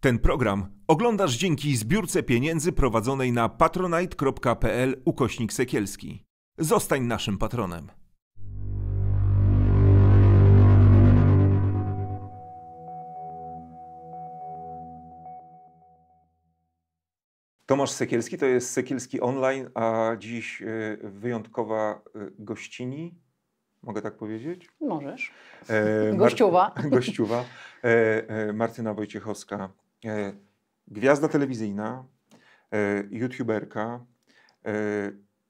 Ten program oglądasz dzięki zbiórce pieniędzy prowadzonej na patronite.pl ukośnik sekielski. Zostań naszym patronem. Tomasz Sekielski to jest Sekielski Online, a dziś y, wyjątkowa y, gościni. Mogę tak powiedzieć? Możesz. E, Gościuwa. gościuwa. E, e, Martyna Wojciechowska, E, gwiazda telewizyjna, e, youtuberka, e,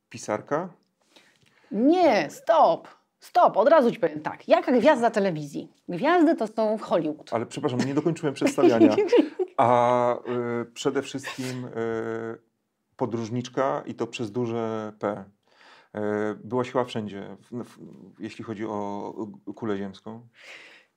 pisarka? Nie, stop. Stop, od razu ci powiem tak. Jaka gwiazda telewizji? Gwiazdy to są w Hollywood. Ale przepraszam, nie dokończyłem przedstawiania. A y, przede wszystkim y, podróżniczka i to przez duże P. Y, byłaś chyba wszędzie, w, w, jeśli chodzi o kulę ziemską.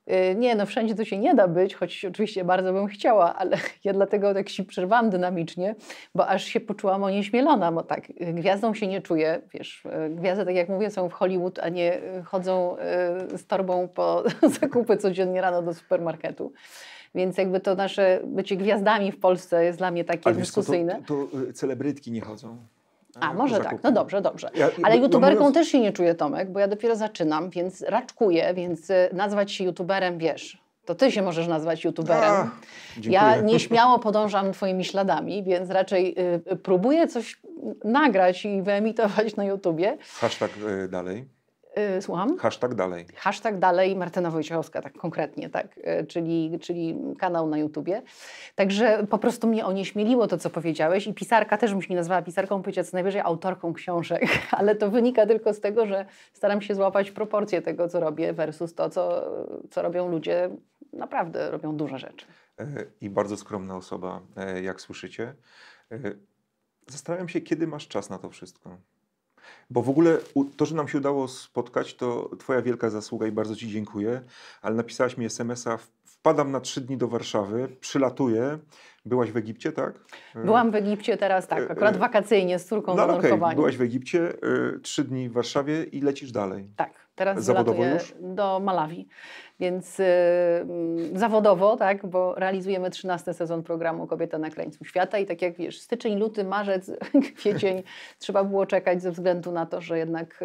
Y, nie, no wszędzie to się nie da być, choć oczywiście bardzo bym chciała, ale ja dlatego tak się przerwałam dynamicznie, bo aż się poczułam onieśmielona, bo tak, y, gwiazdą się nie czuję, wiesz, y, gwiazdy, tak jak mówię, są w Hollywood, a nie chodzą z torbą po zakupy codziennie rano do supermarketu. Więc jakby to nasze bycie gwiazdami w Polsce jest dla mnie takie Ale dyskusyjne. Wiesz co, to, to celebrytki nie chodzą. A, może zakupu. tak, no dobrze, dobrze. Ja, Ale no, youtuberką mówiąc... też się nie czuję, Tomek, bo ja dopiero zaczynam, więc raczkuję, więc y, nazwać się youtuberem, wiesz, to ty się możesz nazwać youtuberem. Ach, ja nieśmiało podążam twoimi śladami, więc raczej y, próbuję coś nagrać i wyemitować na YouTubie. Hashtag y, dalej. Y, słucham? Hashtag dalej. Hashtag dalej Martyna Wojciechowska, tak konkretnie, tak, y, czyli, czyli kanał na YouTubie. Także po prostu mnie onieśmieliło to, co powiedziałeś i pisarka też bym się nazwała pisarką, powiedziała co najwyżej autorką książek, ale to wynika tylko z tego, że staram się złapać proporcje tego, co robię versus to, co, co robią ludzie, naprawdę robią duże rzeczy. E, I bardzo skromna osoba, e, jak słyszycie. E, zastanawiam się, kiedy masz czas na to wszystko. Bo w ogóle to, że nam się udało spotkać, to Twoja wielka zasługa i bardzo Ci dziękuję. Ale napisałaś mi SMS-a, wpadam na trzy dni do Warszawy, przylatuję. Byłaś w Egipcie, tak? Y, Byłam w Egipcie teraz, tak. Y, y, akurat wakacyjnie z córką no, na no, okay. Byłaś w Egipcie, trzy dni w Warszawie i lecisz dalej. Tak, teraz Zawodowo do Malawi. Więc yy, zawodowo, tak, bo realizujemy 13 sezon programu Kobieta na krańcu świata i tak jak wiesz, styczeń, luty, marzec, kwiecień trzeba było czekać ze względu na to, że jednak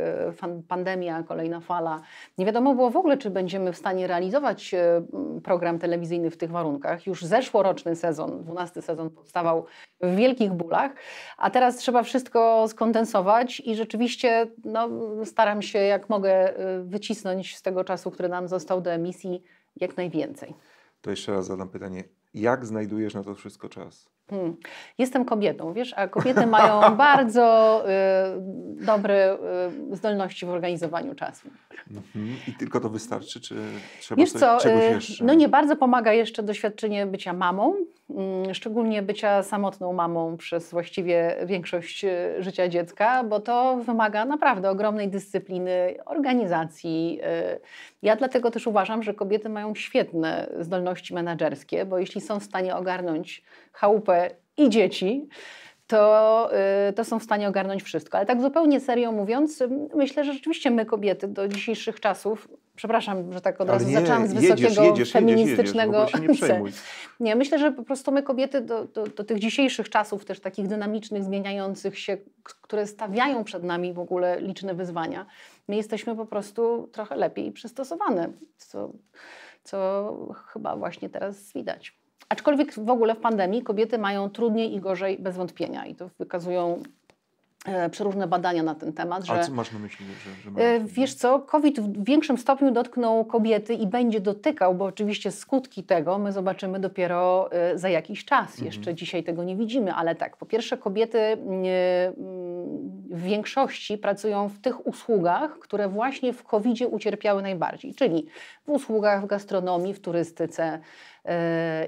y, pandemia, kolejna fala. Nie wiadomo było w ogóle, czy będziemy w stanie realizować y, mm, program telewizyjny w tych warunkach. Już zeszłoroczny sezon, 12 sezon powstawał w wielkich bólach, a teraz trzeba wszystko skondensować i rzeczywiście no, staram się jak mogę y, wycisnąć z tego czasu, który nam został do emisji jak najwięcej. To jeszcze raz zadam pytanie, jak znajdujesz na to wszystko czas? Hmm. Jestem kobietą, wiesz, a kobiety mają bardzo y, dobre y, zdolności w organizowaniu czasu. Mhm. I tylko to wystarczy, czy trzeba wiesz co, czegoś y, jeszcze? No nie bardzo pomaga jeszcze doświadczenie bycia mamą, y, szczególnie bycia samotną mamą przez właściwie większość y, życia dziecka, bo to wymaga naprawdę ogromnej dyscypliny, organizacji. Y. Ja dlatego też uważam, że kobiety mają świetne zdolności menedżerskie, bo jeśli są w stanie ogarnąć chałupę i dzieci, to, y, to są w stanie ogarnąć wszystko. Ale tak zupełnie serio mówiąc, myślę, że rzeczywiście my kobiety do dzisiejszych czasów, przepraszam, że tak od razu nie, zaczęłam z wysokiego jedziesz, jedziesz, feministycznego... Jedziesz, jedziesz, nie, nie, myślę, że po prostu my kobiety do, do, do, tych dzisiejszych czasów, też takich dynamicznych, zmieniających się, które stawiają przed nami w ogóle liczne wyzwania, my jesteśmy po prostu trochę lepiej przystosowane, co, co chyba właśnie teraz widać. Aczkolwiek w ogóle w pandemii kobiety mają trudniej i gorzej bez wątpienia i to wykazują E, przeróżne badania na ten temat. Że, Ale co masz na myśli? Że, że e, wiesz co, COVID w większym stopniu dotknął kobiety i będzie dotykał, bo oczywiście skutki tego my zobaczymy dopiero e, za jakiś czas. Mhm. Jeszcze dzisiaj tego nie widzimy, ale tak, po pierwsze kobiety w większości pracują w tych usługach, które właśnie w COVID-zie ucierpiały najbardziej, czyli w usługach, w gastronomii, w turystyce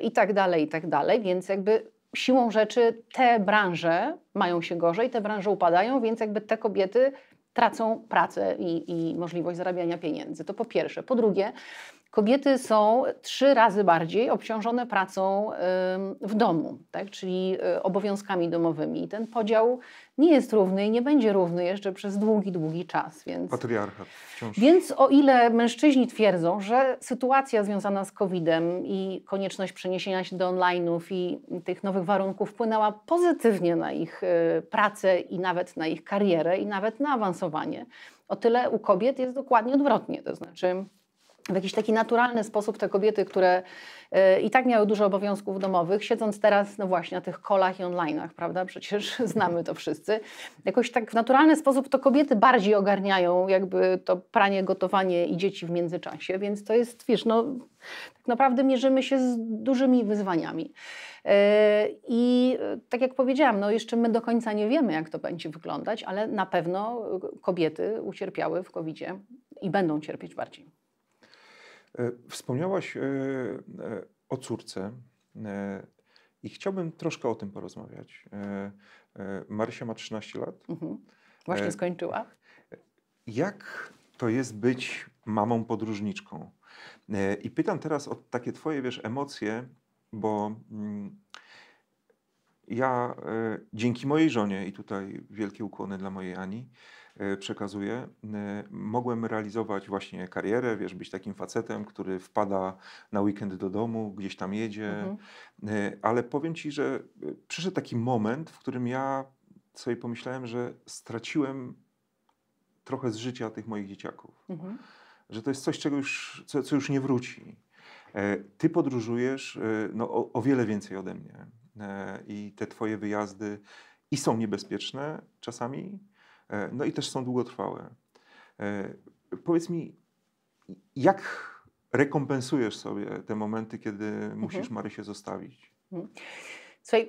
i tak dalej, i tak dalej, więc jakby siłą rzeczy te branże mają się gorzej, te branże upadają, więc jakby te kobiety tracą pracę i, i możliwość zarabiania pieniędzy. To po pierwsze. Po drugie, Kobiety są trzy razy bardziej obciążone pracą w domu, tak? czyli y, obowiązkami domowymi. I ten podział nie jest równy i nie będzie równy jeszcze przez długi, długi czas. Więc, Patriarchat wciąż. Więc o ile mężczyźni twierdzą, że sytuacja związana z COVID-em i konieczność przeniesienia się do online'ów i tych nowych warunków wpłynęła pozytywnie na ich y, pracę i nawet na ich karierę i nawet na awansowanie, o tyle u kobiet jest dokładnie odwrotnie. To znaczy w jakiś taki naturalny sposób te kobiety, które e, i tak miały dużo obowiązków domowych, siedząc teraz, no właśnie, na tych kolach i online'ach, prawda, przecież znamy to wszyscy, jakoś tak w naturalny sposób to kobiety bardziej ogarniają jakby to pranie, gotowanie i dzieci w międzyczasie, więc to jest, wiesz, no tak naprawdę mierzymy się z dużymi wyzwaniami. E, I e, tak jak powiedziałam, no jeszcze my do końca nie wiemy, jak to będzie wyglądać, ale na pewno kobiety ucierpiały w covid i będą cierpieć bardziej. E, wspomniałaś e, e, o córce i chciałbym troszkę o tym porozmawiać. Marysia ma 13 lat. Mhm. Właśnie skończyła. Jak to jest być mamą podróżniczką? I pytam teraz o takie twoje, wiesz, emocje, bo mm, ja dzięki mojej żonie i tutaj wielkie ukłony dla mojej Ani, E, przekazuje, e, mogłem realizować właśnie karierę, wiesz, być takim facetem, który wpada na weekend do domu, gdzieś tam jedzie, mhm. E, ale powiem Ci, że przyszedł taki moment, w którym ja sobie pomyślałem, że straciłem trochę z życia tych moich dzieciaków. Mhm. Że to jest coś, czego już, co, co już nie wróci. Ty podróżujesz no, o, o wiele więcej ode mnie. I te Twoje wyjazdy i są niebezpieczne czasami, E, no i też są długotrwałe. E, powiedz mi, jak rekompensujesz sobie te momenty, kiedy mhm. musisz Marysię zostawić? Mhm. Słuchaj,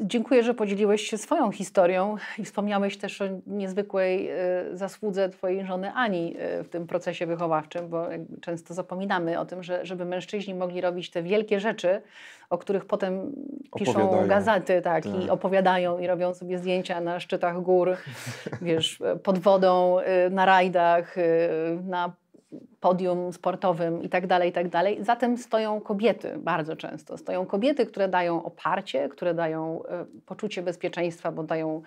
dziękuję, że podzieliłeś się swoją historią i wspomniałeś też o niezwykłej y, zasłudze Twojej żony Ani y, w tym procesie wychowawczym, bo często zapominamy o tym, że żeby mężczyźni mogli robić te wielkie rzeczy, o których potem piszą gazety tak, tak, i opowiadają i robią sobie zdjęcia na szczytach gór, wiesz, pod wodą, y, na rajdach, na podium sportowym itd., tak itd. Tak Za tym stoją kobiety bardzo często. Stoją kobiety, które dają oparcie, które dają y, poczucie bezpieczeństwa, bo dają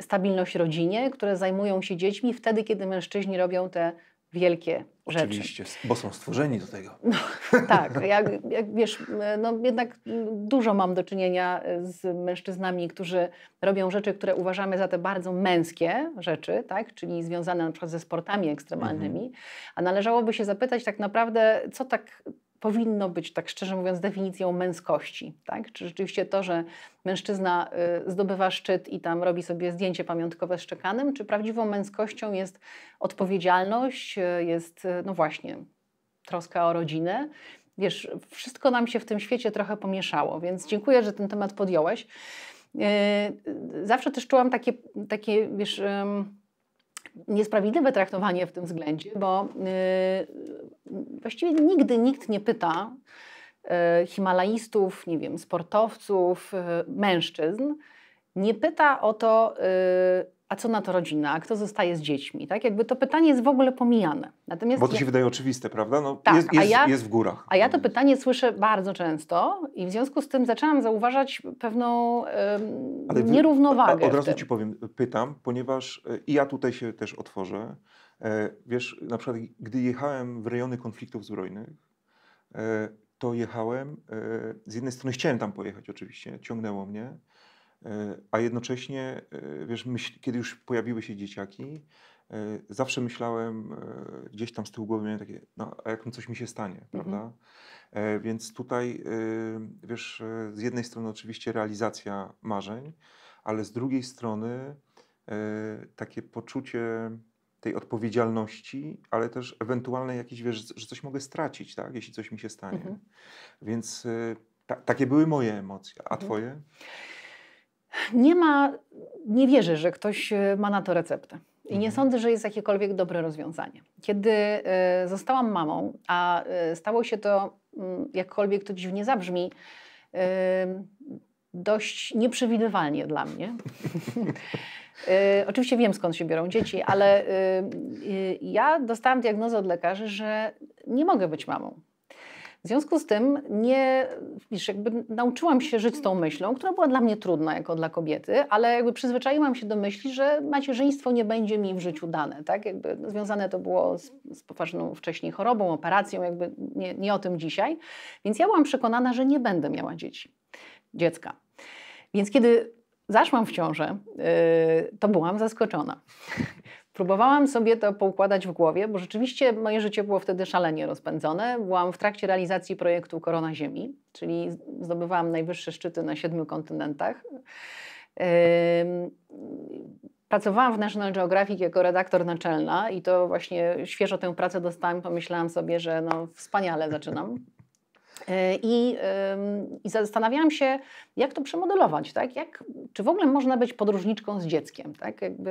stabilność rodzinie, które zajmują się dziećmi wtedy, kiedy mężczyźni robią te wielkie rzeczy. Oczywiście, bo są stworzeni do tego. No, tak, jak, jak wiesz, no jednak dużo mam do czynienia e, z mężczyznami, którzy robią rzeczy, które uważamy za te bardzo męskie rzeczy, tak? czyli związane na przykład ze sportami ekstremalnymi, mhm. a należałoby się zapytać tak naprawdę, co tak powinno być, tak szczerze mówiąc, definicją męskości. Tak? Czy rzeczywiście to, że mężczyzna y, zdobywa szczyt i tam robi sobie zdjęcie pamiątkowe z czekanem, czy prawdziwą męskością jest odpowiedzialność, y, jest, y, no właśnie, troska o rodzinę. Wiesz, wszystko nam się w tym świecie trochę pomieszało, więc dziękuję, że ten temat podjąłeś. Zawsze też czułam takie, takie wiesz niesprawiedliwe traktowanie w tym względzie, bo y, właściwie nigdy nikt nie pyta y, himalaistów, nie wiem, sportowców, y, mężczyzn, nie pyta o to, a co na to rodzina, a kto zostaje z dziećmi, tak? Jakby to pytanie jest w ogóle pomijane. Natomiast Bo to się ja... wydaje oczywiste, prawda? No, tak, jest, jest, ja, jest w górach. A ja to pytanie słyszę bardzo często i w związku z tym zaczęłam zauważać pewną nierównowagę. Od razu ci powiem, pytam, ponieważ e, i ja tutaj się też otworzę. E, wiesz, na przykład gdy jechałem w rejony konfliktów zbrojnych, e, to jechałem, z jednej strony chciałem tam pojechać oczywiście, ciągnęło mnie, E, a jednocześnie, e, wiesz, myśl, kiedy już pojawiły się dzieciaki, e, zawsze myślałem gdzieś tam z tyłu głowy miałem takie, no a jak coś mi się stanie, mhm. prawda? Więc tutaj, wiesz, z jednej strony oczywiście realizacja marzeń, ale z drugiej strony takie poczucie tej odpowiedzialności, ale też ewentualnej jakiejś, wiesz, że coś mogę stracić, tak, jeśli coś mi się stanie. Mhm. Więc ta, takie były moje emocje. A mhm. twoje? nie ma, nie wierzę, że ktoś e, ma na to receptę. I nie mhm. sądzę, że jest jakiekolwiek dobre rozwiązanie. Kiedy e, zostałam mamą, a e, stało się to, mm, jakkolwiek to dziwnie zabrzmi, dość nieprzewidywalnie dla mnie. oczywiście wiem skąd się biorą dzieci, ale ja dostałam diagnozę od lekarzy, że nie mogę być mamą. W związku z tym nie, wiesz, jakby nauczyłam się żyć tą myślą, która była dla mnie trudna jako dla kobiety, ale jakby przyzwyczaiłam się do myśli, że macierzyństwo nie będzie mi w życiu dane, tak? Jakby związane to było z, z poważną wcześniej chorobą, operacją, jakby nie, nie o tym dzisiaj. Więc ja byłam przekonana, że nie będę miała dzieci, dziecka. Więc kiedy zaszłam w ciążę, yy, to byłam zaskoczona. Próbowałam sobie to poukładać w głowie, bo rzeczywiście moje życie było wtedy szalenie rozpędzone. Byłam w trakcie realizacji projektu Korona Ziemi, czyli zdobywałam najwyższe szczyty na siedmiu kontynentach. Pracowałam w National Geographic jako redaktor naczelna i to właśnie świeżo tę pracę dostałam. Pomyślałam sobie, że no wspaniale zaczynam E, I, I zastanawiałam się, jak to przemodelować, tak? Jak, czy w ogóle można być podróżniczką z dzieckiem, tak? Jakby,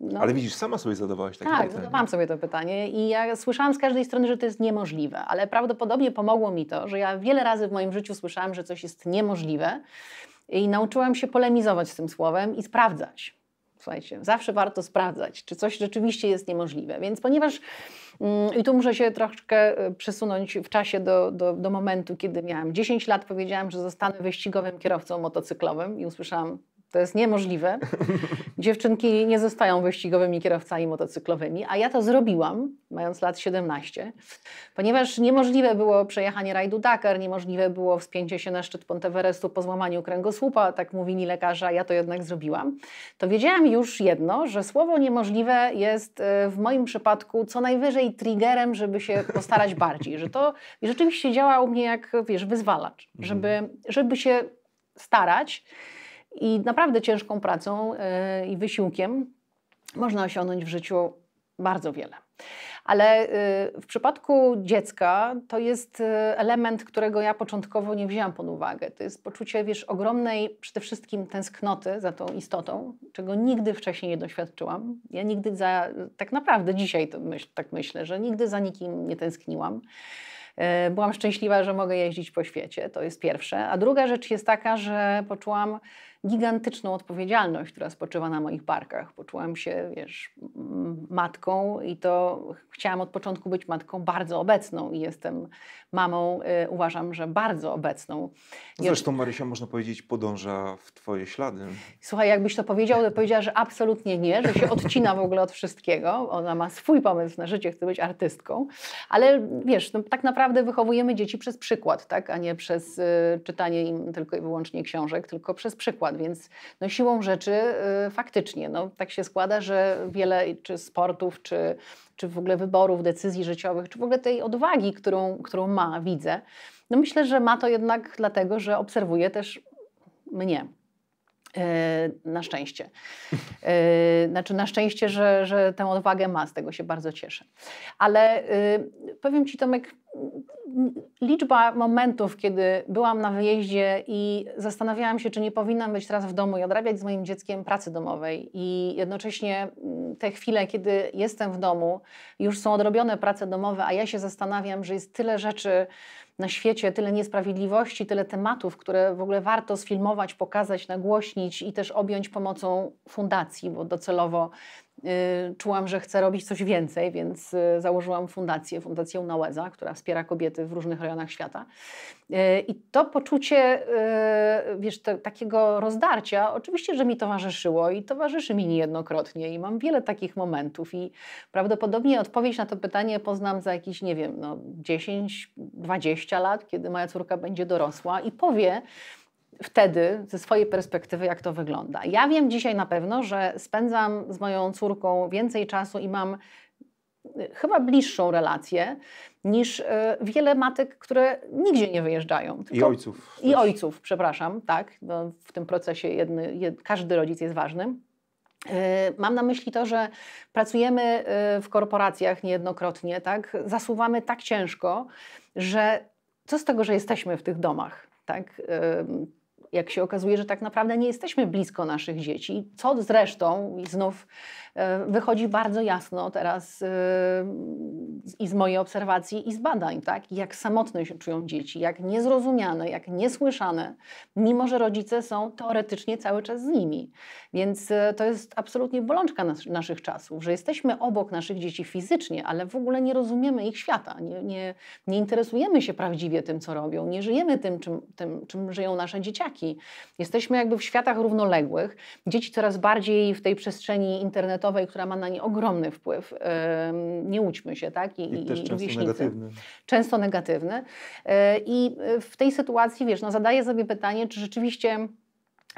no. Ale widzisz, sama sobie zadawałaś takie tak, pytanie. Tak, zadawałam sobie to pytanie i ja słyszałam z każdej strony, że to jest niemożliwe, ale prawdopodobnie pomogło mi to, że ja wiele razy w moim życiu słyszałam, że coś jest niemożliwe i nauczyłam się polemizować z tym słowem i sprawdzać. Słuchajcie, zawsze warto sprawdzać, czy coś rzeczywiście jest niemożliwe. Więc ponieważ, mm, i tu muszę się troszkę e, przesunąć w czasie do, do, do momentu, kiedy miałam 10 lat, powiedziałam, że zostanę wyścigowym kierowcą motocyklowym i usłyszałam to jest niemożliwe. Dziewczynki nie zostają wyścigowymi kierowcami motocyklowymi, a ja to zrobiłam, mając lat 17, ponieważ niemożliwe było przejechanie rajdu Dakar, niemożliwe było wspięcie się na szczyt Ponteverestu po złamaniu kręgosłupa, tak mówili lekarze, a ja to jednak zrobiłam. To wiedziałam już jedno, że słowo niemożliwe jest y, w moim przypadku co najwyżej triggerem, żeby się postarać bardziej, że to rzeczywiście działa u mnie jak, wiesz, wyzwalacz, żeby, mhm. żeby się starać i naprawdę ciężką pracą y, i wysiłkiem można osiągnąć w życiu bardzo wiele. Ale y, w przypadku dziecka to jest y, element, którego ja początkowo nie wzięłam pod uwagę. To jest poczucie, wiesz, ogromnej przede wszystkim tęsknoty za tą istotą, czego nigdy wcześniej nie doświadczyłam. Ja nigdy za, tak naprawdę dzisiaj myśl, tak myślę, że nigdy za nikim nie tęskniłam. Byłam szczęśliwa, że mogę jeździć po świecie, to jest pierwsze. A druga rzecz jest taka, że poczułam gigantyczną odpowiedzialność, która spoczywa na moich barkach. Poczułam się, wiesz, matką i to chciałam od początku być matką bardzo obecną i jestem mamą, y, uważam, że bardzo obecną. No zresztą Marysia, można powiedzieć, podąża w twoje ślady. Słuchaj, jakbyś to powiedział, to powiedziała, że absolutnie nie, że się odcina w ogóle od wszystkiego. Ona ma swój pomysł na życie, chce być artystką, ale wiesz, no, tak naprawdę wychowujemy dzieci przez przykład, tak, a nie przez y, czytanie im tylko i wyłącznie książek, tylko przez przykład przykład, więc no, siłą rzeczy y, faktycznie no, tak się składa, że wiele czy sportów, czy, czy w ogóle wyborów, decyzji życiowych, czy w ogóle tej odwagi, którą, którą ma, widzę, no myślę, że ma to jednak dlatego, że obserwuje też mnie. E, na szczęście. E, znaczy, na szczęście, że, że tę odwagę ma, z tego się bardzo cieszę. Ale e, powiem Ci, Tomek, liczba momentów, kiedy byłam na wyjeździe i zastanawiałam się, czy nie powinnam być teraz w domu i odrabiać z moim dzieckiem pracy domowej, i jednocześnie mm, te chwile, kiedy jestem w domu, już są odrobione prace domowe, a ja się zastanawiam, że jest tyle rzeczy na świecie tyle niesprawiedliwości, tyle tematów, które w ogóle warto sfilmować, pokazać, nagłośnić i też objąć pomocą fundacji, bo docelowo Y, czułam, że chcę robić coś więcej, więc y, założyłam fundację, Fundację Nałeza, która wspiera kobiety w różnych rejonach świata. Y, I to poczucie, wiesz, takiego rozdarcia, oczywiście, że mi towarzyszyło i towarzyszy mi niejednokrotnie i mam wiele takich momentów i prawdopodobnie odpowiedź na to pytanie poznam za jakieś, nie wiem, no 10, 20 lat, kiedy moja córka będzie dorosła i powie, wtedy ze swojej perspektywy, jak to wygląda. Ja wiem dzisiaj na pewno, że spędzam z moją córką więcej czasu i mam y, chyba bliższą relację niż y, wiele matek, które nigdzie nie wyjeżdżają. I ojców. I też. ojców, przepraszam, tak. No, w tym procesie jedny, jed, każdy rodzic jest ważny. Y, mam na myśli to, że pracujemy w korporacjach niejednokrotnie, tak? zasuwamy tak ciężko, że co z tego, że jesteśmy w tych domach? Tak? jak się okazuje, że tak naprawdę nie jesteśmy blisko naszych dzieci, co zresztą i znów E, wychodzi bardzo jasno teraz e, i z mojej obserwacji, i z badań, tak? jak samotne się czują dzieci, jak niezrozumiane, jak niesłyszane, mimo że rodzice są teoretycznie cały czas z nimi. Więc e, to jest absolutnie bolączka nas, naszych czasów, że jesteśmy obok naszych dzieci fizycznie, ale w ogóle nie rozumiemy ich świata, nie, nie, nie interesujemy się prawdziwie tym, co robią, nie żyjemy tym czym, tym, czym żyją nasze dzieciaki. Jesteśmy jakby w światach równoległych. Dzieci coraz bardziej w tej przestrzeni internetowej, światowej, która ma na nie ogromny wpływ. Nie łudźmy się, tak? I, I, i często wieśnicy. negatywny. Często negatywny. Y, I w tej sytuacji, wiesz, no, zadaję sobie pytanie, czy rzeczywiście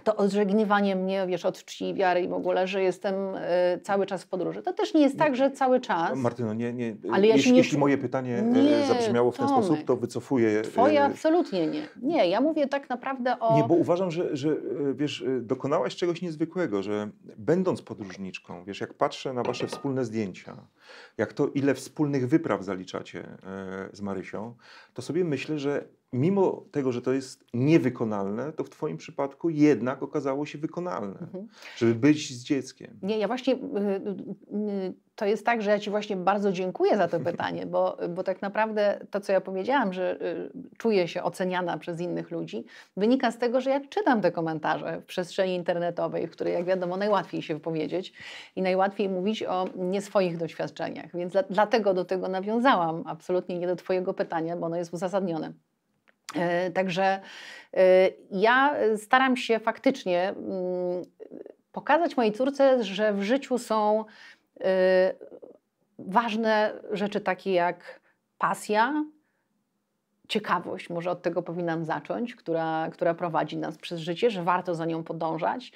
to odżegnywanie mnie, wiesz, od czci i wiary i w ogóle, że jestem y, cały czas w podróży. To też nie jest tak, że cały czas. Martyno, nie, nie. Ale ja jeśli, nie... jeśli moje pytanie e, nie, zabrzmiało w Tomek, ten sposób, to wycofuję. E, Twoje absolutnie nie. Nie, ja mówię tak naprawdę o... Nie, bo uważam, że, że e, wiesz, dokonałaś czegoś niezwykłego, że będąc podróżniczką, wiesz, jak patrzę na wasze wspólne zdjęcia, jak to ile wspólnych wypraw zaliczacie z Marysią, to sobie myślę, że mimo tego, że to jest niewykonalne, to w Twoim przypadku jednak okazało się wykonalne, mhm. żeby być z dzieckiem. Nie, ja właśnie. Y, y, y, to jest tak, że ja Ci właśnie bardzo dziękuję za to pytanie, bo, bo tak naprawdę to, co ja powiedziałam, że czuję się oceniana przez innych ludzi, wynika z tego, że ja czytam te komentarze w przestrzeni internetowej, w której, jak wiadomo, najłatwiej się wypowiedzieć i najłatwiej mówić o nie swoich doświadczeniach. Więc dlatego do tego nawiązałam, absolutnie nie do Twojego pytania, bo ono jest uzasadnione. E, także e, ja staram się faktycznie mm, pokazać mojej córce, że w życiu są e, ważne rzeczy takie jak pasja, ciekawość, może od tego powinnam zacząć, która, która prowadzi nas przez życie, że warto za nią podążać.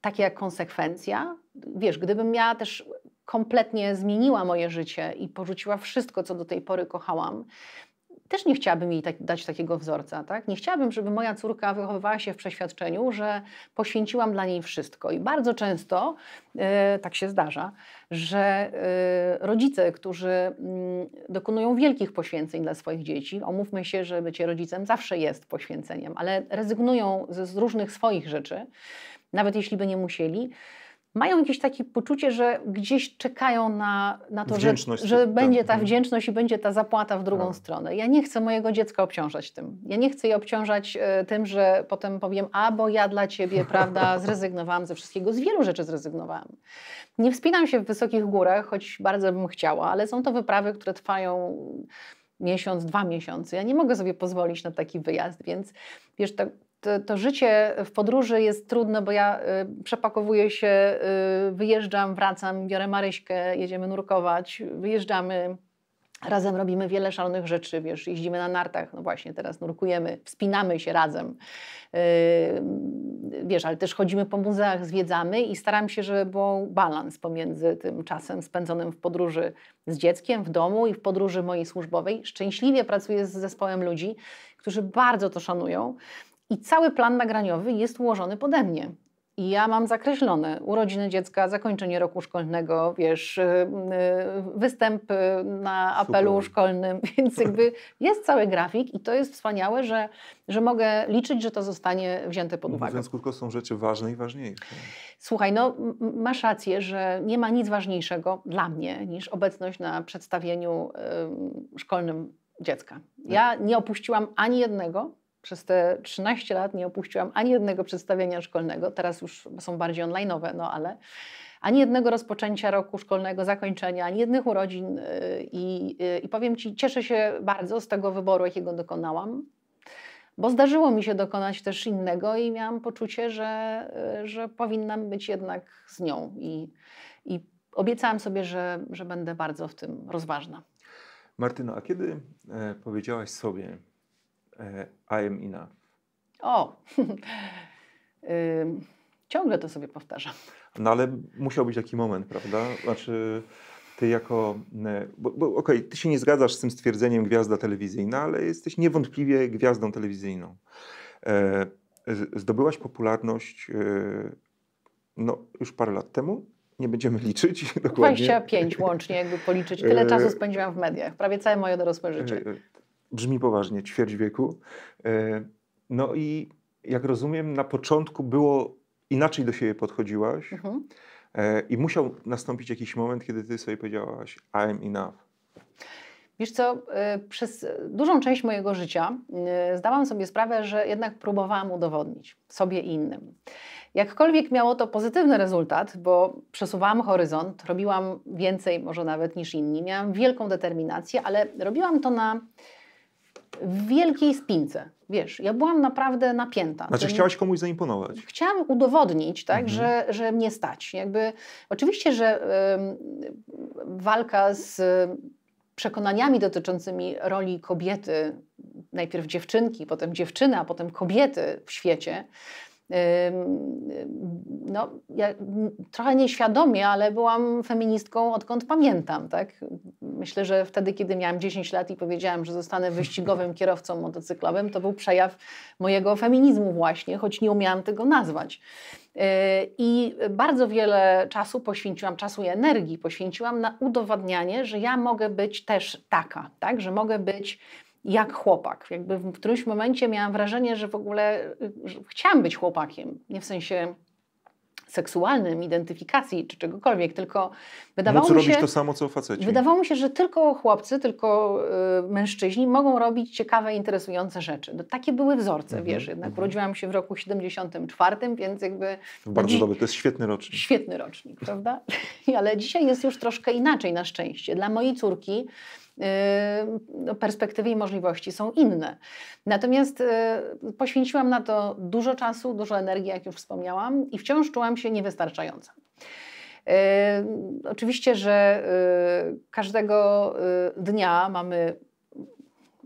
takie jak konsekwencja. Wiesz, gdybym miała też kompletnie zmieniła moje życie i porzuciła wszystko, co do tej pory kochałam, też nie chciałabym jej tak, dać takiego wzorca. Tak? Nie chciałabym, żeby moja córka wychowywała się w przeświadczeniu, że poświęciłam dla niej wszystko. I bardzo często y, tak się zdarza, że y, rodzice, którzy mm, dokonują wielkich poświęceń dla swoich dzieci, omówmy się, że bycie rodzicem zawsze jest poświęceniem, ale rezygnują z, z różnych swoich rzeczy, nawet jeśli by nie musieli mają jakieś takie poczucie, że gdzieś czekają na, na to, że, że będzie tak, ta no. wdzięczność i będzie ta zapłata w drugą tak. stronę. Ja nie chcę mojego dziecka obciążać tym. Ja nie chcę je obciążać e, tym, że potem powiem, a bo ja dla ciebie, prawda, zrezygnowałam ze wszystkiego. Z wielu rzeczy zrezygnowałam. Nie wspinam się w wysokich górach, choć bardzo bym chciała, ale są to wyprawy, które trwają miesiąc, dwa miesiące. Ja nie mogę sobie pozwolić na taki wyjazd, więc wiesz, to, tak to, to, życie w podróży jest trudne, bo ja y, przepakowuję się, y, wyjeżdżam, wracam, biorę Maryśkę, jedziemy nurkować, wyjeżdżamy. Razem robimy wiele szalonych rzeczy, wiesz, jeździmy na nartach, no właśnie teraz nurkujemy, wspinamy się razem, y, wiesz, ale też chodzimy po muzeach, zwiedzamy i staram się, żeby był balans pomiędzy tym czasem spędzonym w podróży z dzieckiem, w domu i w podróży mojej służbowej. Szczęśliwie pracuję z zespołem ludzi, którzy bardzo to szanują i cały plan nagraniowy jest ułożony pode mnie. I ja mam zakreślone urodziny dziecka, zakończenie roku szkolnego, wiesz, y, y, występ na apelu Super. szkolnym, więc jakby jest cały grafik i to jest wspaniałe, że, że mogę liczyć, że to zostanie wzięte pod no uwagę. Mówiąc krótko, są rzeczy ważne i ważniejsze. Słuchaj, no masz rację, że nie ma nic ważniejszego dla mnie niż obecność na przedstawieniu szkolnym dziecka. Ja tak. nie opuściłam ani jednego przez te 13 lat nie opuściłam ani jednego przedstawienia szkolnego. Teraz już są bardziej online'owe, no ale ani jednego rozpoczęcia roku szkolnego, zakończenia, ani jednych urodzin. Y, I, y, I powiem Ci, cieszę się bardzo z tego wyboru, jakiego dokonałam, bo zdarzyło mi się dokonać też innego i miałam poczucie, że, y, że powinnam być jednak z nią. I, i obiecałam sobie, że, że będę bardzo w tym rozważna. Martyno, a kiedy e, powiedziałaś sobie, E, I am enough? O, ciągle to sobie powtarzam. No ale musiał być taki moment, prawda? Znaczy, ty jako. Bo, bo, Okej, okay, ty się nie zgadzasz z tym stwierdzeniem gwiazda telewizyjna, ale jesteś niewątpliwie gwiazdą telewizyjną. E, zdobyłaś popularność e, no, już parę lat temu. Nie będziemy liczyć dokładnie. 25 łącznie, jakby policzyć. E, Tyle czasu spędziłam w mediach, prawie całe moje dorosłe życie. E, brzmi poważnie, ćwierć wieku. E, no i jak rozumiem, na początku było inaczej do siebie podchodziłaś mhm. E, i musiał nastąpić jakiś moment, kiedy ty sobie powiedziałaś I'm enough. Wiesz co, e, przez dużą część mojego życia zdałam sobie sprawę, że jednak próbowałam udowodnić sobie i innym. Jakkolwiek miało to pozytywny rezultat, bo przesuwałam horyzont, robiłam więcej może nawet niż inni, miałam wielką determinację, ale robiłam to na w wielkiej spince. Wiesz, ja byłam naprawdę napięta. Znaczy, ja chciałaś komuś zaimponować? Chciałam udowodnić, tak, mhm. że, że mnie stać. Jakby, oczywiście, że y, walka z przekonaniami dotyczącymi roli kobiety, najpierw dziewczynki, potem dziewczyny, a potem kobiety w świecie, no, ja trochę nieświadomie, ale byłam feministką odkąd pamiętam. Tak? Myślę, że wtedy, kiedy miałam 10 lat i powiedziałam, że zostanę wyścigowym kierowcą motocyklowym, to był przejaw mojego feminizmu właśnie, choć nie umiałam tego nazwać. Yy, I bardzo wiele czasu poświęciłam, czasu i energii poświęciłam na udowadnianie, że ja mogę być też taka, tak? że mogę być jak chłopak. Jakby w którymś momencie miałam wrażenie, że w ogóle y, że chciałam być chłopakiem. Nie w sensie seksualnym, identyfikacji czy czegokolwiek, tylko wydawało Móc no mi się... robić to samo, co faceci. Wydawało mi się, że tylko chłopcy, tylko y, mężczyźni mogą robić ciekawe, interesujące rzeczy. No, takie były wzorce, mm wiesz, jednak mhm. urodziłam się w roku 74, więc jakby... No Bardzo dobry, to jest świetny rocznik. Świetny rocznik, prawda? Ale dzisiaj jest już troszkę inaczej na szczęście. Dla mojej córki Yy, no, perspektywy i możliwości są inne. Natomiast yy, poświęciłam na to dużo czasu, dużo energii, jak już wspomniałam, i wciąż czułam się niewystarczająca. Yy, oczywiście, że każdego dnia mamy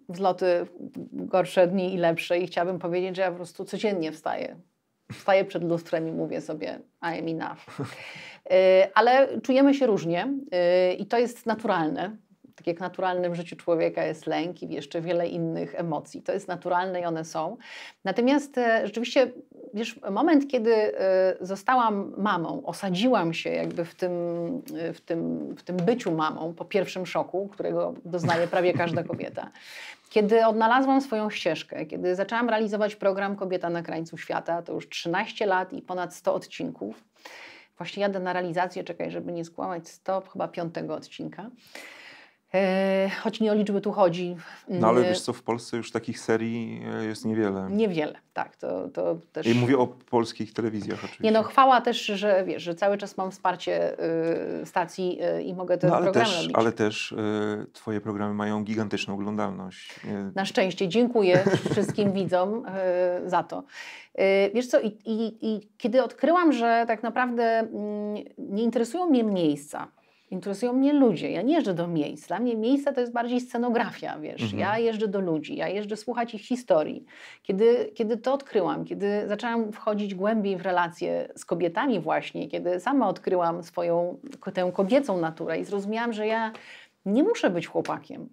wzloty gorsze dni i lepsze i chciałabym powiedzieć, że ja po prostu codziennie wstaję. Wstaję przed lustrem i mówię sobie I am enough. Ale czujemy się różnie i to jest naturalne tak jak naturalnym życiu człowieka jest lęk i jeszcze wiele innych emocji. To jest naturalne i one są. Natomiast e, rzeczywiście, wiesz, moment, kiedy e, zostałam mamą, osadziłam się jakby w tym, e, w tym, w tym byciu mamą po pierwszym szoku, którego doznaje prawie każda kobieta. Kiedy odnalazłam swoją ścieżkę, kiedy zaczęłam realizować program Kobieta na krańcu świata, to już 13 lat i ponad 100 odcinków. Właśnie jadę na realizację, czekaj, żeby nie skłamać, 100, chyba piątego odcinka. E, choć nie o liczby tu chodzi. Mm, no ale e, wiesz co, w Polsce już takich serii e, jest niewiele. Niewiele, tak. To, to też... I mówię o polskich telewizjach oczywiście. Nie no, chwała też, że wiesz, że cały czas mam wsparcie y, stacji y, i mogę te no, ale programy też, robić. Ale też y, twoje programy mają gigantyczną oglądalność. Na szczęście, dziękuję wszystkim widzom za to. Wiesz co, i, i, i kiedy odkryłam, że tak naprawdę mm, nie interesują mnie miejsca, Interesują mnie ludzie. Ja nie jeżdżę do miejsc. Dla mnie miejsca to jest bardziej scenografia, wiesz. Mhm. Ja jeżdżę do ludzi, ja jeżdżę słuchać ich historii. Kiedy, kiedy to odkryłam, kiedy zaczęłam wchodzić głębiej w relacje z kobietami właśnie, kiedy sama odkryłam swoją tę kobiecą naturę i zrozumiałam, że ja nie muszę być chłopakiem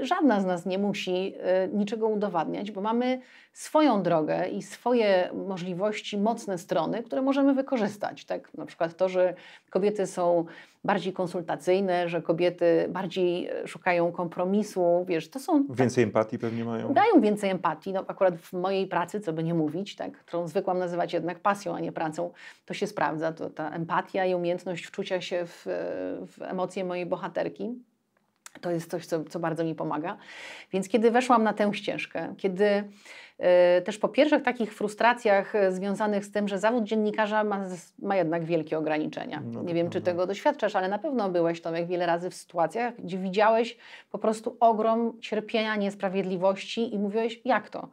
żadna z nas nie musi y, niczego udowadniać, bo mamy swoją drogę i swoje możliwości, mocne strony, które możemy wykorzystać. Tak? Na przykład to, że kobiety są bardziej konsultacyjne, że kobiety bardziej y, szukają kompromisu, wiesz, to są... Tak więcej tak, empatii pewnie mają. Dają więcej empatii, no akurat w mojej pracy, co by nie mówić, tak, którą zwykłam nazywać jednak pasją, a nie pracą, to się sprawdza, to ta empatia i umiejętność wczucia się w, y, w emocje mojej bohaterki to jest coś, co, co bardzo mi pomaga. Więc kiedy weszłam na tę ścieżkę, kiedy e, też po pierwszych takich frustracjach e, związanych z tym, że zawód dziennikarza ma, ma jednak wielkie ograniczenia. No, nie wiem, czy no. tego doświadczasz, ale na pewno byłeś jak wiele razy w sytuacjach, gdzie widziałeś po prostu ogrom cierpienia, niesprawiedliwości i mówiłeś, jak to?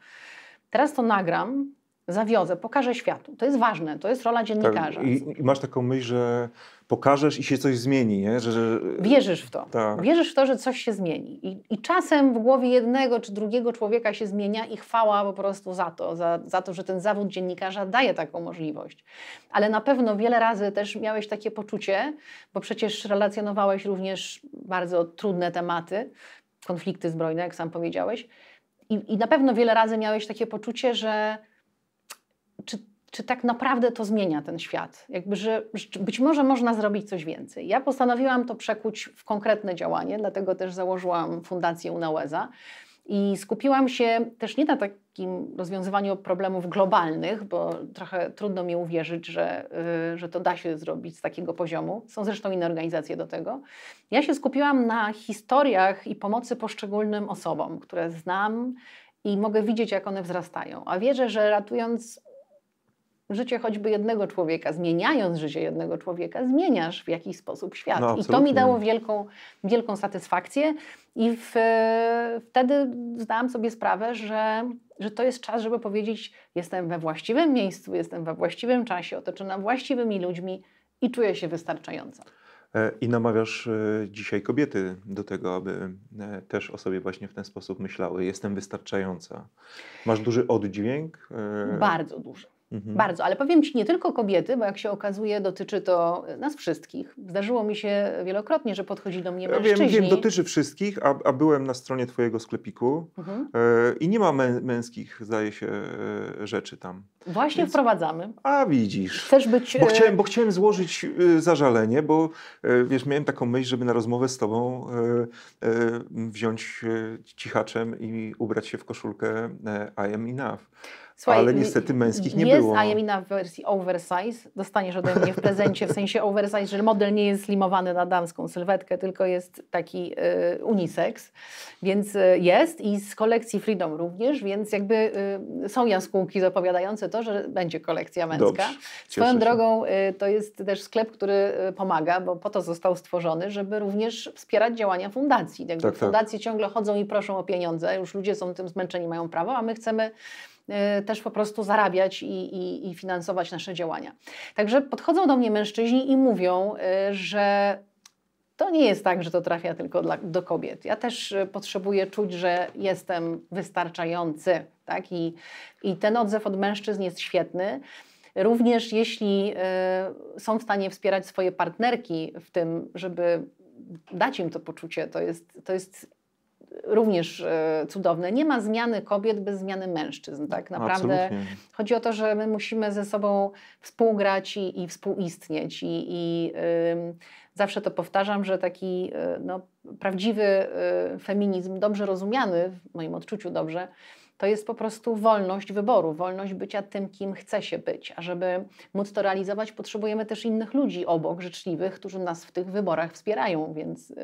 Teraz to nagram, Zawiozę, pokażę światu. To jest ważne, to jest rola dziennikarza. Tak, i, i, masz taką myśl, że pokażesz i się coś zmieni, nie? Że, że... Wierzysz w to. Tak. Wierzysz w to, że coś się zmieni. I, I, czasem w głowie jednego czy drugiego człowieka się zmienia i chwała po prostu za to, za, za to, że ten zawód dziennikarza daje taką możliwość. Ale na pewno wiele razy też miałeś takie poczucie, bo przecież relacjonowałeś również bardzo trudne tematy, konflikty zbrojne, jak sam powiedziałeś. I, i na pewno wiele razy miałeś takie poczucie, że czy, czy tak naprawdę to zmienia ten świat. Jakby, że być może można zrobić coś więcej. Ja postanowiłam to przekuć w konkretne działanie, dlatego też założyłam Fundację UNAUEZA. I skupiłam się też nie na takim rozwiązywaniu problemów globalnych, bo trochę trudno mi uwierzyć, że, y, że to da się zrobić z takiego poziomu. Są zresztą inne organizacje do tego. Ja się skupiłam na historiach i pomocy poszczególnym osobom, które znam i mogę widzieć, jak one wzrastają. A wierzę, że ratując życie choćby jednego człowieka, zmieniając życie jednego człowieka, zmieniasz w jakiś sposób świat. No, I to mi dało wielką, wielką satysfakcję. I w, wtedy zdałam sobie sprawę, że, że to jest czas, żeby powiedzieć: Jestem we właściwym miejscu, jestem we właściwym czasie, otoczona właściwymi ludźmi i czuję się wystarczająco. E, I namawiasz e, dzisiaj kobiety do tego, aby e, też o sobie właśnie w ten sposób myślały. Jestem wystarczająca. Masz duży oddźwięk? Bardzo duży. Mhm. Bardzo, ale powiem Ci, nie tylko kobiety, bo jak się okazuje, dotyczy to nas wszystkich. Zdarzyło mi się wielokrotnie, że podchodzi do mnie ja Wiem, wiem dotyczy wszystkich, a, a, byłem na stronie Twojego sklepiku mhm. E, i nie ma mę, męskich, zdaje się, e, rzeczy tam. Właśnie Więc, wprowadzamy. A widzisz. Chcesz być... Bo e, chciałem, bo chciałem złożyć zażalenie, bo wiesz, miałem taką myśl, żeby na rozmowę z Tobą wziąć cichaczem i ubrać się w koszulkę I am enough. Słuchaj, ale niestety męskich nie jest było. Jest a w wersji oversize. Dostaniesz ode mnie w prezencie w sensie oversize, że model nie jest slimowany na damską sylwetkę, tylko jest taki y, unisex. Więc y, jest i z kolekcji Freedom również, więc jakby y, są jaskółki zapowiadające to, że będzie kolekcja męska. Dobrze, Swoją się. drogą y, to jest też sklep, który y, pomaga, bo po to został stworzony, żeby również wspierać działania fundacji. Tak, tak, fundacje tak. ciągle chodzą i proszą o pieniądze, już ludzie są tym zmęczeni, mają prawo, a my chcemy Y, też po prostu zarabiać i, i, i finansować nasze działania. Także podchodzą do mnie mężczyźni i mówią, y, że to nie jest tak, że to trafia tylko dla, do kobiet. Ja też y, potrzebuję czuć, że jestem wystarczający. Tak? I, I ten odzew od mężczyzn jest świetny. Również jeśli y, są w stanie wspierać swoje partnerki w tym, żeby dać im to poczucie, to jest, to jest również e, cudowne. Nie ma zmiany kobiet bez zmiany mężczyzn, tak naprawdę. Absolutnie. Chodzi o to, że my musimy ze sobą współgrać i, i współistnieć. I, i y, zawsze to powtarzam, że taki y, no, prawdziwy y, feminizm, dobrze rozumiany, w moim odczuciu dobrze, to jest po prostu wolność wyboru, wolność bycia tym, kim chce się być. A żeby móc to realizować, potrzebujemy też innych ludzi obok, życzliwych, którzy nas w tych wyborach wspierają, więc y,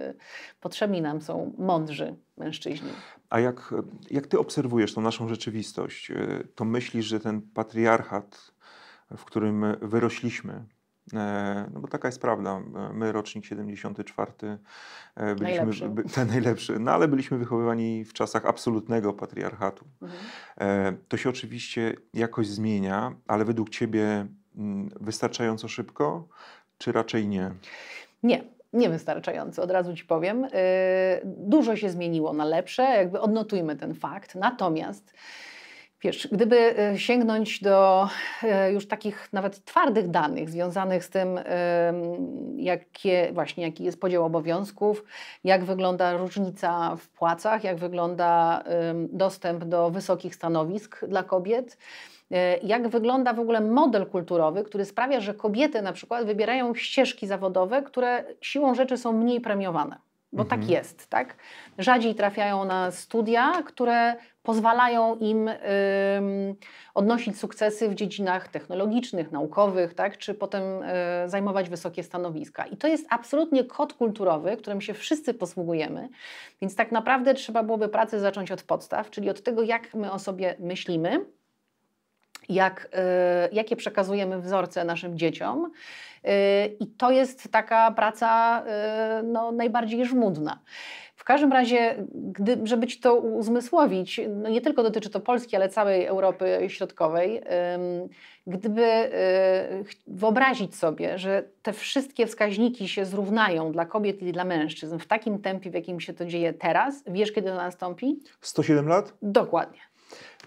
potrzebni nam są mądrzy mężczyźni. A jak, jak ty obserwujesz tą naszą rzeczywistość, y, to myślisz, że ten patriarchat, w którym wyrośliśmy, E, no bo taka jest prawda. E, my, rocznik 74, e, byliśmy najlepszy. By, ten najlepszy, no ale byliśmy wychowywani w czasach absolutnego patriarchatu. Mhm. To się oczywiście jakoś zmienia, ale według Ciebie mm, wystarczająco szybko, czy raczej nie? Nie, niewystarczający, od razu Ci powiem. Dużo się zmieniło na lepsze, jakby odnotujmy ten fakt. Natomiast Wiesz, gdyby e, sięgnąć do e, już takich nawet twardych danych związanych z tym, jakie, właśnie, jaki jest podział obowiązków, jak wygląda różnica w płacach, jak wygląda dostęp do wysokich stanowisk dla kobiet, e, jak wygląda w ogóle model kulturowy, który sprawia, że kobiety na przykład wybierają ścieżki zawodowe, które siłą rzeczy są mniej premiowane bo tak mhm. tak jest, tak? Rzadziej trafiają na studia, które pozwalają im y, odnosić sukcesy w dziedzinach technologicznych, naukowych, tak? czy potem y, zajmować wysokie stanowiska. I to jest absolutnie kod kulturowy, którym się wszyscy posługujemy, więc tak naprawdę trzeba byłoby pracę zacząć od podstaw, czyli od tego, jak my o sobie myślimy, jak, y, jakie przekazujemy wzorce naszym dzieciom. Y, I to jest taka praca y, no, najbardziej żmudna. W każdym razie, gdy, żeby ci to uzmysłowić, no nie tylko dotyczy to Polski, ale całej Europy Środkowej, gdyby wyobrazić sobie, że te wszystkie wskaźniki się zrównają dla kobiet i dla mężczyzn w takim tempie, w jakim się to dzieje teraz, wiesz kiedy to nastąpi? 107 lat? Dokładnie.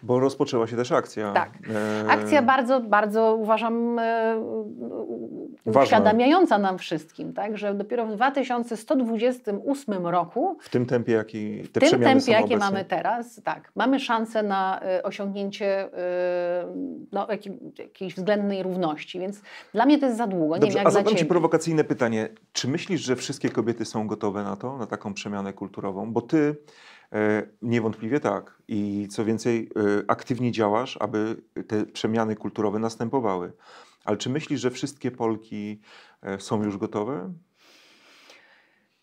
Bo rozpoczęła się też akcja. Tak. E, akcja bardzo, bardzo uważam e, ważna, uświadamiająca nam wszystkim, tak, że dopiero w 2128 roku. W tym tempie, jaki te W tym tempie, jakie mamy teraz, tak, mamy szansę na e, osiągnięcie no, jakiejś względnej równości, więc dla mnie to jest za długo. Nie wiem, jak a zadam Ci prowokacyjne pytanie. Czy myślisz, że wszystkie kobiety są gotowe na to, na taką przemianę kulturową? Bo Ty E, niewątpliwie tak. I co więcej, e, aktywnie działasz, aby te przemiany kulturowe następowały. Ale czy myślisz, że wszystkie Polki e, są już gotowe?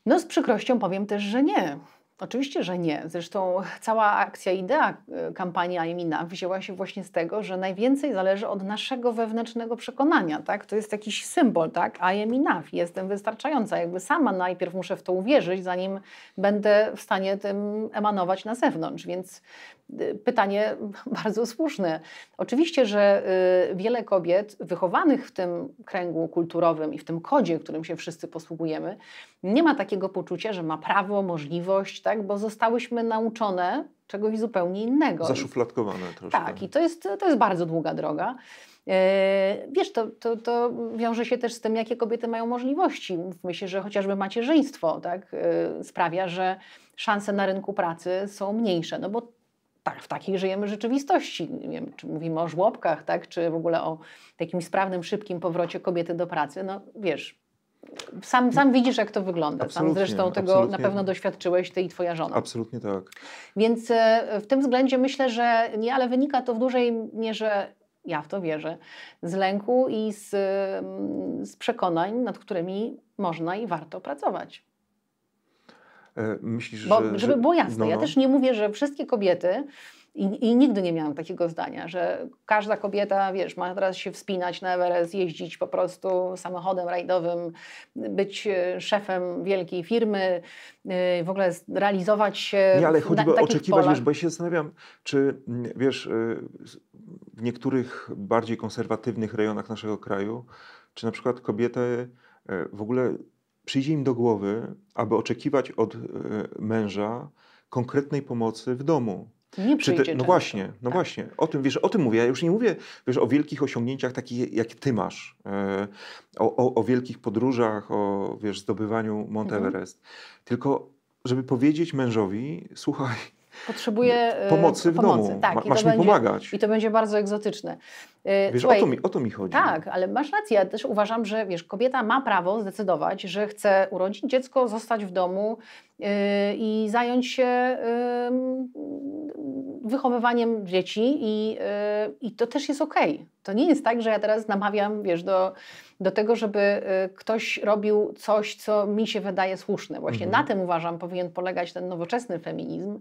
No, z przykrością powiem też, że nie. Oczywiście, że nie. Zresztą cała akcja, idea e, kampanii Aimina wzięła się właśnie z tego, że najwięcej zależy od naszego wewnętrznego przekonania. Tak? To jest jakiś symbol, tak? I am enough, jestem wystarczająca. Jakby sama najpierw muszę w to uwierzyć, zanim będę w stanie tym emanować na zewnątrz. Więc pytanie bardzo słuszne. Oczywiście, że y, wiele kobiet wychowanych w tym kręgu kulturowym i w tym kodzie, którym się wszyscy posługujemy, nie ma takiego poczucia, że ma prawo, możliwość, tak? bo zostałyśmy nauczone czegoś zupełnie innego. Zaszufladkowane troszkę. Tak, i to jest, to jest bardzo długa droga. Y, wiesz, to, to, to wiąże się też z tym, jakie kobiety mają możliwości. Myślę, że chociażby macierzyństwo tak, y, sprawia, że szanse na rynku pracy są mniejsze, no bo tak, w takiej żyjemy rzeczywistości. Nie wiem, czy mówimy o żłobkach, tak, czy w ogóle o takim sprawnym, szybkim powrocie kobiety do pracy. No wiesz, sam, sam widzisz, jak to wygląda. Absolutnie, sam zresztą tego absolutnie. na pewno doświadczyłeś, ty i twoja żona. Absolutnie tak. Więc e, w tym względzie myślę, że nie, ale wynika to w dużej mierze, ja w to wierzę, z lęku i z, mm, z przekonań, nad którymi można i warto pracować. E, myślisz, Bo, że, żeby było jasne, no, no. ja też nie mówię, że wszystkie kobiety. I, I, nigdy nie miałam takiego zdania, że każda kobieta, wiesz, ma teraz się wspinać na Everest, jeździć po prostu samochodem rajdowym, być e, szefem wielkiej firmy, e, w ogóle realizować się. Nie, ale choćby oczekiwać, wiesz, bo ja się zastanawiam, czy wiesz, w niektórych bardziej konserwatywnych rejonach naszego kraju, czy na przykład kobiety w ogóle przyjdzie im do głowy, aby oczekiwać od e, męża konkretnej pomocy w domu. Nie przyjdzie No właśnie, no tak. właśnie. O tym, wiesz, o tym mówię. Ja już nie mówię, wiesz, o wielkich osiągnięciach takich, jak ty masz. E, o, o, o wielkich podróżach, o, wiesz, zdobywaniu Mount mhm. Everest. Mhm. Tylko, żeby powiedzieć mężowi, słuchaj, Potrzebuje pomocy w pomocy. domu. Tak, Ma, masz mi będzie, pomagać. I to będzie bardzo egzotyczne. Y, wiesz, Słuchaj, o, to mi, o to mi chodzi. Tak, ale masz rację. Ja też uważam, że wiesz, kobieta ma prawo zdecydować, że chce urodzić dziecko, zostać w domu yy, i zająć się yy, wychowywaniem dzieci i, yy, i to też jest okej. To nie jest tak, że ja teraz namawiam wiesz, do, do tego, żeby y, ktoś robił coś, co mi się wydaje słuszne. Właśnie mhm. na tym uważam powinien polegać ten nowoczesny feminizm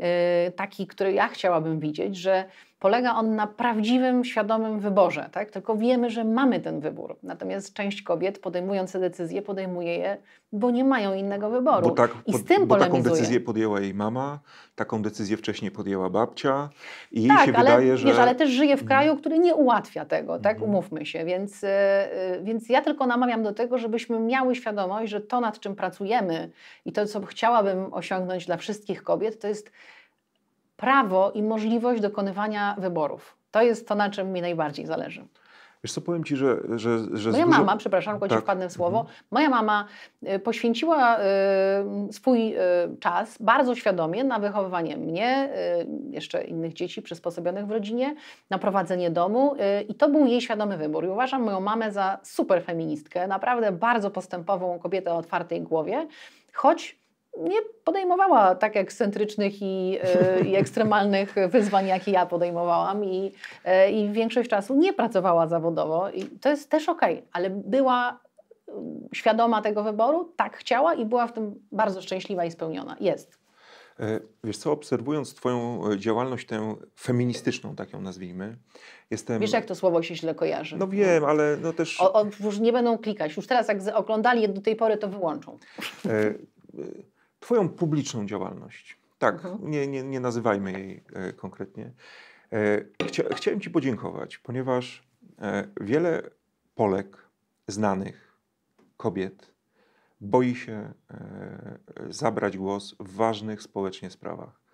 Y, taki, który ja chciałabym widzieć, że polega on na prawdziwym, świadomym wyborze, tak? tylko wiemy, że mamy ten wybór. Natomiast część kobiet podejmując te decyzje, podejmuje je, bo nie mają innego wyboru. Bo tak, I z tym bo taką decyzję podjęła jej mama, taką decyzję wcześniej podjęła babcia i jej tak, się ale, wydaje, że... Wiesz, ale też żyje w kraju, mhm. który nie ułatwia tego, tak? Mhm. umówmy się. Więc, y, y, więc ja tylko namawiam do tego, żebyśmy miały świadomość, że to, nad czym pracujemy i to, co chciałabym osiągnąć dla wszystkich kobiet, to jest prawo i możliwość dokonywania wyborów. To jest to, na czym mi najbardziej zależy. Wiesz co, powiem Ci, że... że, że moja dużo... mama, przepraszam, tylko tak. Ci wpadnę w słowo, mhm. moja mama y, poświęciła y, swój y, czas bardzo świadomie na wychowywanie mnie, jeszcze innych dzieci przysposobionych w rodzinie, na prowadzenie domu i to był jej świadomy wybór. I uważam moją mamę za super feministkę, naprawdę bardzo postępową kobietę o otwartej głowie, choć nie podejmowała tak ekscentrycznych i, e, i, ekstremalnych wyzwań, jakie ja podejmowałam i, e, i większość czasu nie pracowała zawodowo i to jest też okej, okay, ale była mm, świadoma tego wyboru, tak chciała i była w tym bardzo szczęśliwa i spełniona. Jest. E, wiesz co, obserwując Twoją działalność tę feministyczną, tak ją nazwijmy, jestem... Wiesz, jak to słowo się źle kojarzy. No wiem, no. ale no też... O, o, już nie będą klikać. Już teraz, jak oglądali do tej pory, to wyłączą. E, Twoją publiczną działalność. Tak, mhm. nie, nie, nie nazywajmy jej e, konkretnie. E, chcia, chciałem Ci podziękować, ponieważ e, wiele Polek, znanych kobiet, boi się e, zabrać głos w ważnych społecznie sprawach.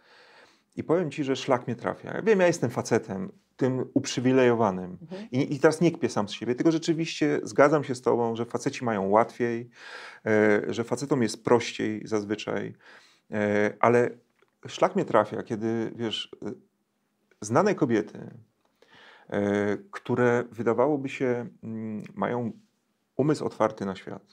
I powiem ci, że szlak mnie trafia. Ja wiem, ja jestem facetem, tym uprzywilejowanym. Mhm. I, I, teraz nie kpię sam z siebie, tylko rzeczywiście zgadzam się z tobą, że faceci mają łatwiej, e, że facetom jest prościej zazwyczaj, e, ale szlak mnie trafia, kiedy wiesz, e, znane kobiety, e, które wydawałoby się m, mm, mają umysł otwarty na świat,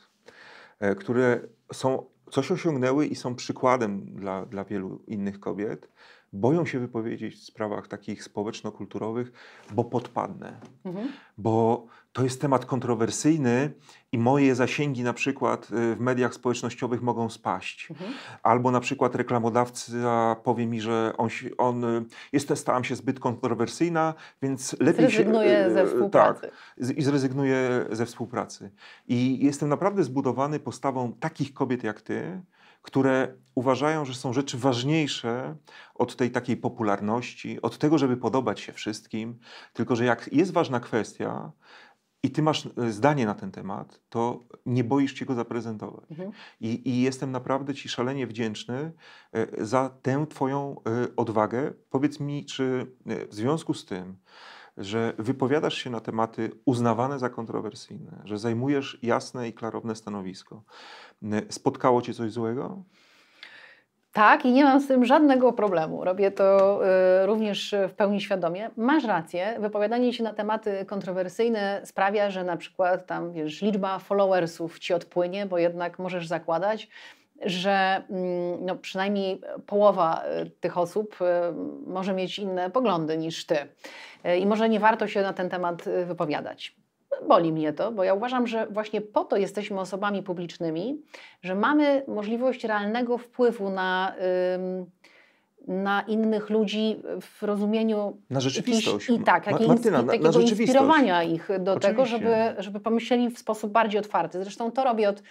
e, które są, coś osiągnęły i są przykładem dla, dla wielu innych kobiet, boją się wypowiedzieć w sprawach takich społeczno-kulturowych, bo podpadnę. Mhm. Bo to jest temat kontrowersyjny i moje zasięgi na przykład y, w mediach społecznościowych mogą spaść. Mhm. Albo na przykład reklamodawca powie mi, że on, on y, jest, stałam się zbyt kontrowersyjna, więc lepiej się, y, ze współpracy. Tak, i zrezygnuje ze współpracy. I jestem naprawdę zbudowany postawą takich kobiet jak ty, które uważają, że są rzeczy ważniejsze od tej takiej popularności, od tego, żeby podobać się wszystkim. Tylko, że jak jest ważna kwestia, i ty masz e, zdanie na ten temat, to nie boisz się go zaprezentować. Mhm. I, I, jestem naprawdę ci szalenie wdzięczny e, za tę twoją e, odwagę. Powiedz mi, czy w związku z tym że wypowiadasz się na tematy uznawane za kontrowersyjne, że zajmujesz jasne i klarowne stanowisko. Spotkało cię coś złego? Tak, i nie mam z tym żadnego problemu. Robię to y, również w pełni świadomie. Masz rację, wypowiadanie się na tematy kontrowersyjne sprawia, że na przykład tam wiesz, liczba followersów ci odpłynie, bo jednak możesz zakładać, że mm, no, przynajmniej połowa y, tych osób y, może mieć inne poglądy niż ty. Y, I może nie warto się na ten temat wypowiadać. Boli mnie to, bo ja uważam, że właśnie po to jesteśmy osobami publicznymi, że mamy możliwość realnego wpływu na. na innych ludzi w rozumieniu na rzeczywistość. Ich, I tak, jak Martyna, na, inspirowania ich do Oczywiście. tego, żeby, żeby pomyśleli w sposób bardziej otwarty. Zresztą to robię od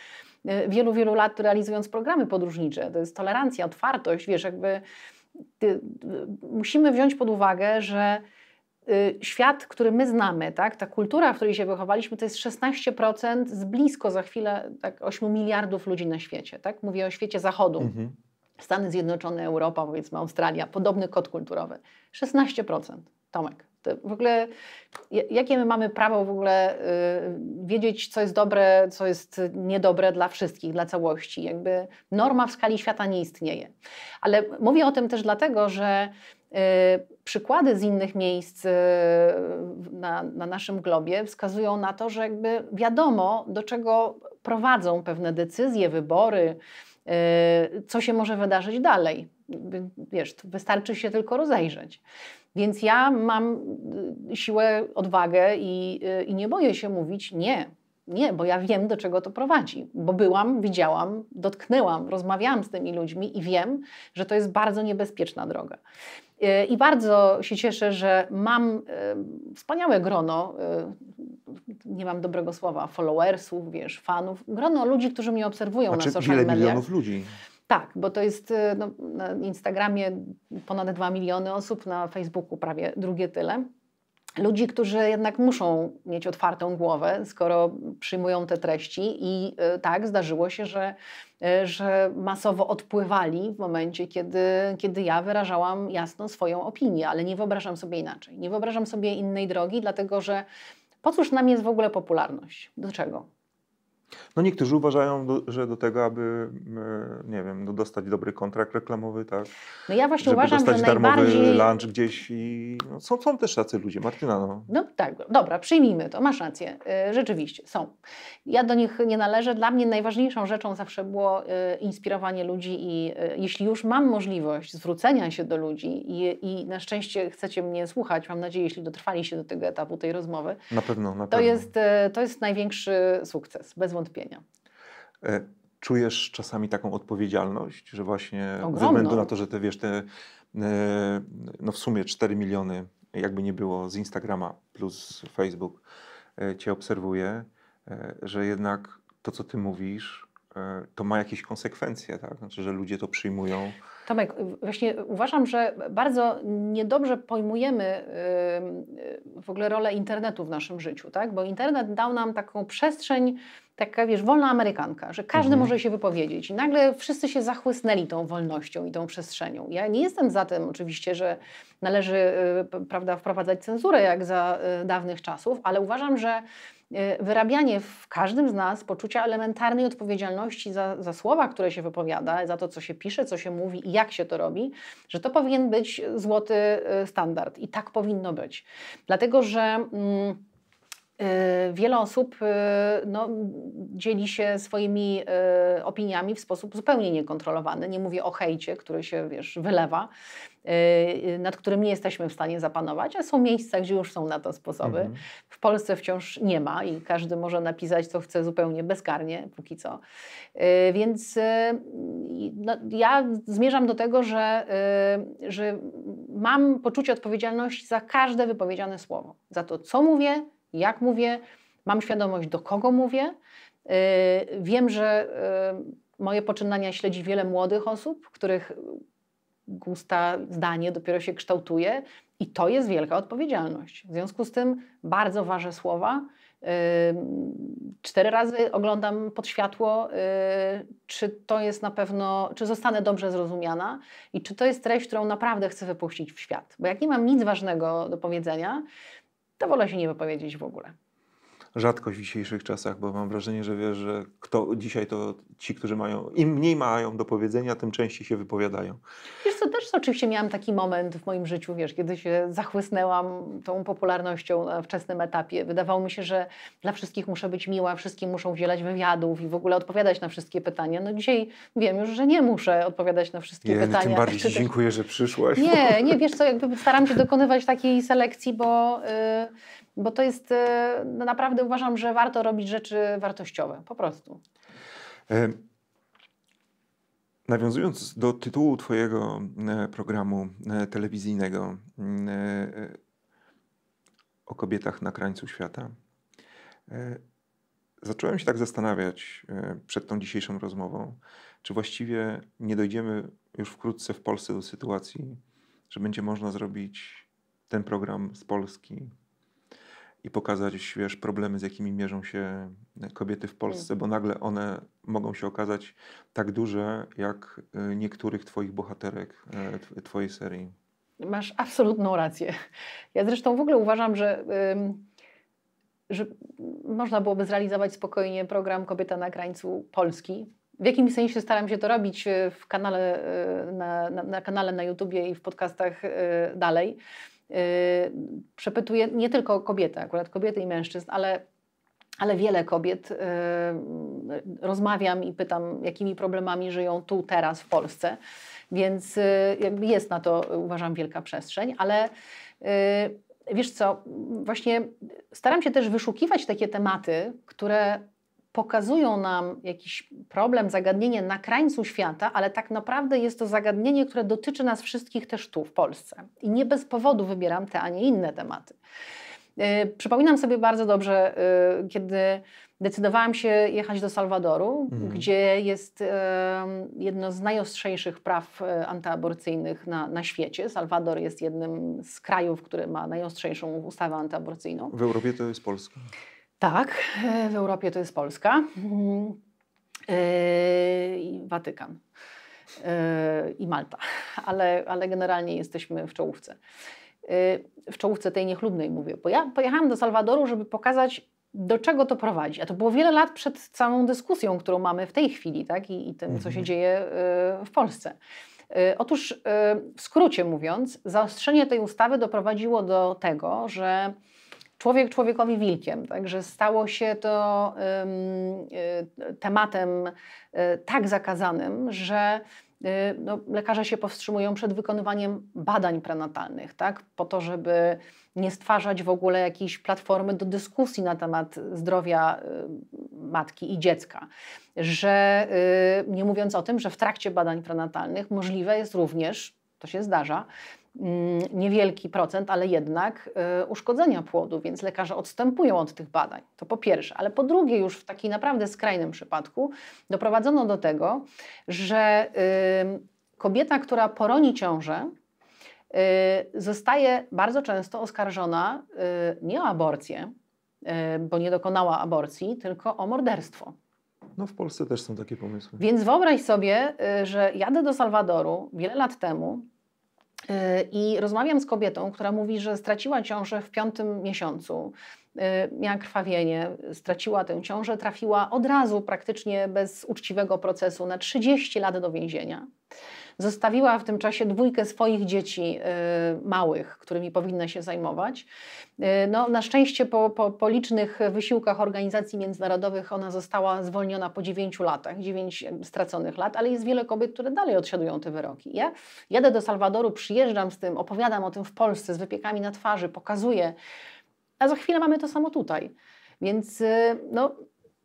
E, wielu, wielu lat realizując programy podróżnicze. To jest tolerancja, otwartość, wiesz, jakby ty, e, musimy wziąć pod uwagę, że e, świat, który my znamy, tak, ta kultura, w której się wychowaliśmy, to jest 16% z blisko za chwilę tak, 8 miliardów ludzi na świecie. Tak? Mówię o świecie zachodu. Mhm. Stany Zjednoczone, Europa, powiedzmy Australia, podobny kod kulturowy. 16%. Tomek. W ogóle jakie my mamy prawo w ogóle y, wiedzieć, co jest dobre, co jest niedobre dla wszystkich, dla całości. Jakby norma w skali świata nie istnieje. Ale mówię o tym też dlatego, że y, przykłady z innych miejsc y, na, na, naszym globie wskazują na to, że jakby wiadomo, do czego prowadzą pewne decyzje, wybory, co się może wydarzyć dalej. Wiesz, wystarczy się tylko rozejrzeć. Więc ja mam y, siłę, odwagę i, y, i nie boję się mówić nie. Nie, bo ja wiem, do czego to prowadzi, bo byłam, widziałam, dotknęłam, rozmawiałam z tymi ludźmi i wiem, że to jest bardzo niebezpieczna droga. Y, I bardzo się cieszę, że mam wspaniałe grono, nie mam dobrego słowa, followersów, wiesz, fanów, grono ludzi, którzy mnie obserwują znaczy, na social mediach. Wiele milionów ludzi. Tak, bo to jest y, no, na Instagramie ponad 2 miliony osób, na Facebooku prawie drugie tyle. Ludzi, którzy jednak muszą mieć otwartą głowę, skoro przyjmują te treści, i y, tak zdarzyło się, że, y, że masowo odpływali w momencie, kiedy, kiedy ja wyrażałam jasno swoją opinię, ale nie wyobrażam sobie inaczej. Nie wyobrażam sobie innej drogi, dlatego że po cóż nam jest w ogóle popularność? Do czego? No niektórzy uważają, do, że do tego, aby e, nie wiem, dostać dobry kontrakt reklamowy, tak? No ja właśnie żeby uważam, dostać że darmowy najbardziej... lunch gdzieś i no, są, są też tacy ludzie, Martyna. No. no tak, dobra, przyjmijmy to, masz rację, e, rzeczywiście są. Ja do nich nie należę, dla mnie najważniejszą rzeczą zawsze było e, inspirowanie ludzi i jeśli już mam możliwość zwrócenia się do ludzi i, i na szczęście chcecie mnie słuchać, mam nadzieję, jeśli dotrwali się do tego etapu tej rozmowy. Na pewno, na pewno. To jest, to jest największy sukces, bez zwątpienia. E, czujesz czasami taką odpowiedzialność, że właśnie Ogromno. ze względu na to, że te wiesz, te e, no w sumie 4 miliony, jakby nie było, z Instagrama plus Facebook e, cię obserwuje, że jednak to, co ty mówisz, to ma jakieś konsekwencje, tak? Znaczy, że ludzie to przyjmują. Tomek, właśnie uważam, że bardzo niedobrze pojmujemy y, y, w ogóle rolę internetu w naszym życiu, tak? bo internet dał nam taką przestrzeń, taka wiesz, wolna Amerykanka, że każdy mhm. może się wypowiedzieć. I nagle wszyscy się zachłysnęli tą wolnością i tą przestrzenią. Ja nie jestem za tym oczywiście, że należy y, prawda, wprowadzać cenzurę jak za dawnych czasów, ale uważam, że E, wyrabianie w każdym z nas poczucia elementarnej odpowiedzialności za, za słowa, które się wypowiada, za to, co się pisze, co się mówi i jak się to robi, że to powinien być złoty e, standard. I tak powinno być. Dlatego, że. Mm, e, wiele osób no, dzieli się swoimi opiniami w sposób zupełnie niekontrolowany. Nie mówię o hejcie, który się wiesz, wylewa, Y, y, nad którym nie jesteśmy w stanie zapanować, a są miejsca, gdzie już są na to sposoby. Mhm. W Polsce wciąż nie ma i każdy może napisać, co chce zupełnie bezkarnie, póki co. Y, więc no, ja zmierzam do tego, że, że mam poczucie odpowiedzialności za każde wypowiedziane słowo, za to, co mówię, jak mówię, mam świadomość, do kogo mówię. Wiem, że moje poczynania śledzi wiele młodych osób, których gusta, zdanie dopiero się kształtuje i to jest wielka odpowiedzialność. W związku z tym bardzo ważne słowa. cztery razy oglądam pod światło, y, czy to jest na pewno, czy zostanę dobrze zrozumiana i czy to jest treść, którą naprawdę chcę wypuścić w świat. Bo jak nie mam nic ważnego do powiedzenia, to wolę się nie wypowiedzieć w ogóle rzadkość w dzisiejszych czasach, bo mam wrażenie, że wiesz, że kto, dzisiaj to ci, którzy mają, im mniej mają do powiedzenia, tym częściej się wypowiadają. Wiesz co, też oczywiście miałam taki moment w moim życiu, wiesz, kiedy się zachłysnęłam tą popularnością na wczesnym etapie. Wydawało mi się, że dla wszystkich muszę być miła, wszystkim muszą udzielać wywiadów i w ogóle odpowiadać na wszystkie pytania. No dzisiaj wiem już, że nie muszę odpowiadać na wszystkie nie, pytania. Tym tak bardziej dziękuję, że przyszłaś. Nie, nie, wiesz co, jakby staram się dokonywać takiej selekcji, bo... Yy, bo to jest y, no naprawdę uważam, że warto robić rzeczy wartościowe, po prostu. E, nawiązując do tytułu Twojego e, programu e, telewizyjnego o kobietach na krańcu świata, zacząłem się tak zastanawiać przed tą dzisiejszą rozmową, czy właściwie nie dojdziemy już wkrótce w Polsce do sytuacji, że będzie można zrobić ten program z Polski i pokazać, wiesz, problemy, z jakimi mierzą się e, kobiety w Polsce, mm. bo nagle one mogą się okazać tak duże, jak e, niektórych twoich bohaterek e, twojej serii. Masz absolutną rację. Ja zresztą w ogóle uważam, że... że można byłoby zrealizować spokojnie program Kobieta na krańcu Polski. W jakimś sensie staram się to robić w kanale, na, na, na kanale na YouTubie i w podcastach dalej. Y, przepytuje nie tylko kobiety, akurat kobiety i mężczyzn, ale ale wiele kobiet y, rozmawiam i pytam, jakimi problemami żyją tu, teraz w Polsce. Więc y, jest na to, uważam, wielka przestrzeń, ale wiesz co, właśnie staram się też wyszukiwać takie tematy, które pokazują nam jakiś problem, zagadnienie na krańcu świata, ale tak naprawdę jest to zagadnienie, które dotyczy nas wszystkich też tu w Polsce. I nie bez powodu wybieram te, a nie inne tematy. Y, przypominam sobie bardzo dobrze, y, kiedy decydowałam się jechać do Salwadoru, mhm. gdzie jest y, jedno z najostrzejszych praw antyaborcyjnych na, na świecie. Salwador jest jednym z krajów, który ma najostrzejszą ustawę antyaborcyjną. W Europie to jest Polska. Tak, w Europie to jest Polska. Mhm. Yy, Watykan yy, i Malta, ale, ale generalnie jesteśmy w czołówce. Yy, w czołówce tej niechlubnej mówię, bo ja pojechałam do Salwadoru, żeby pokazać, do czego to prowadzi. A to było wiele lat przed samą dyskusją, którą mamy w tej chwili tak? I, i tym, co się mhm. dzieje yy, w Polsce. Yy, otóż, yy, w skrócie mówiąc, zaostrzenie tej ustawy doprowadziło do tego, że człowiek człowiekowi wilkiem. Także stało się to e, tematem e, tak zakazanym, że e, no, lekarze się powstrzymują przed wykonywaniem badań prenatalnych, tak? po to, żeby nie stwarzać w ogóle jakiejś platformy do dyskusji na temat zdrowia matki i dziecka. Że nie mówiąc o tym, że w trakcie badań prenatalnych możliwe jest również to się zdarza, Mm, niewielki procent, ale jednak y, uszkodzenia płodu, więc lekarze odstępują od tych badań. To po pierwsze. Ale po drugie, już w takim naprawdę skrajnym przypadku doprowadzono do tego, że y, kobieta, która poroni ciążę, y, zostaje bardzo często oskarżona nie o aborcję, bo nie dokonała aborcji, tylko o morderstwo. No w Polsce też są takie pomysły. Więc wyobraź sobie, że jadę do Salwadoru wiele lat temu, Y, I rozmawiam z kobietą, która mówi, że straciła ciążę w piątym miesiącu. Y, miała krwawienie, straciła tę ciążę, trafiła od razu, praktycznie bez uczciwego procesu, na 30 lat do więzienia. Zostawiła w tym czasie dwójkę swoich dzieci y, małych, którymi powinna się zajmować. Y, no, na szczęście po, po, po licznych wysiłkach organizacji międzynarodowych ona została zwolniona po dziewięciu latach, dziewięć straconych lat, ale jest wiele kobiet, które dalej odsiadują te wyroki. Ja jadę do Salwadoru, przyjeżdżam z tym, opowiadam o tym w Polsce z wypiekami na twarzy, pokazuję, a za chwilę mamy to samo tutaj. Więc y, no,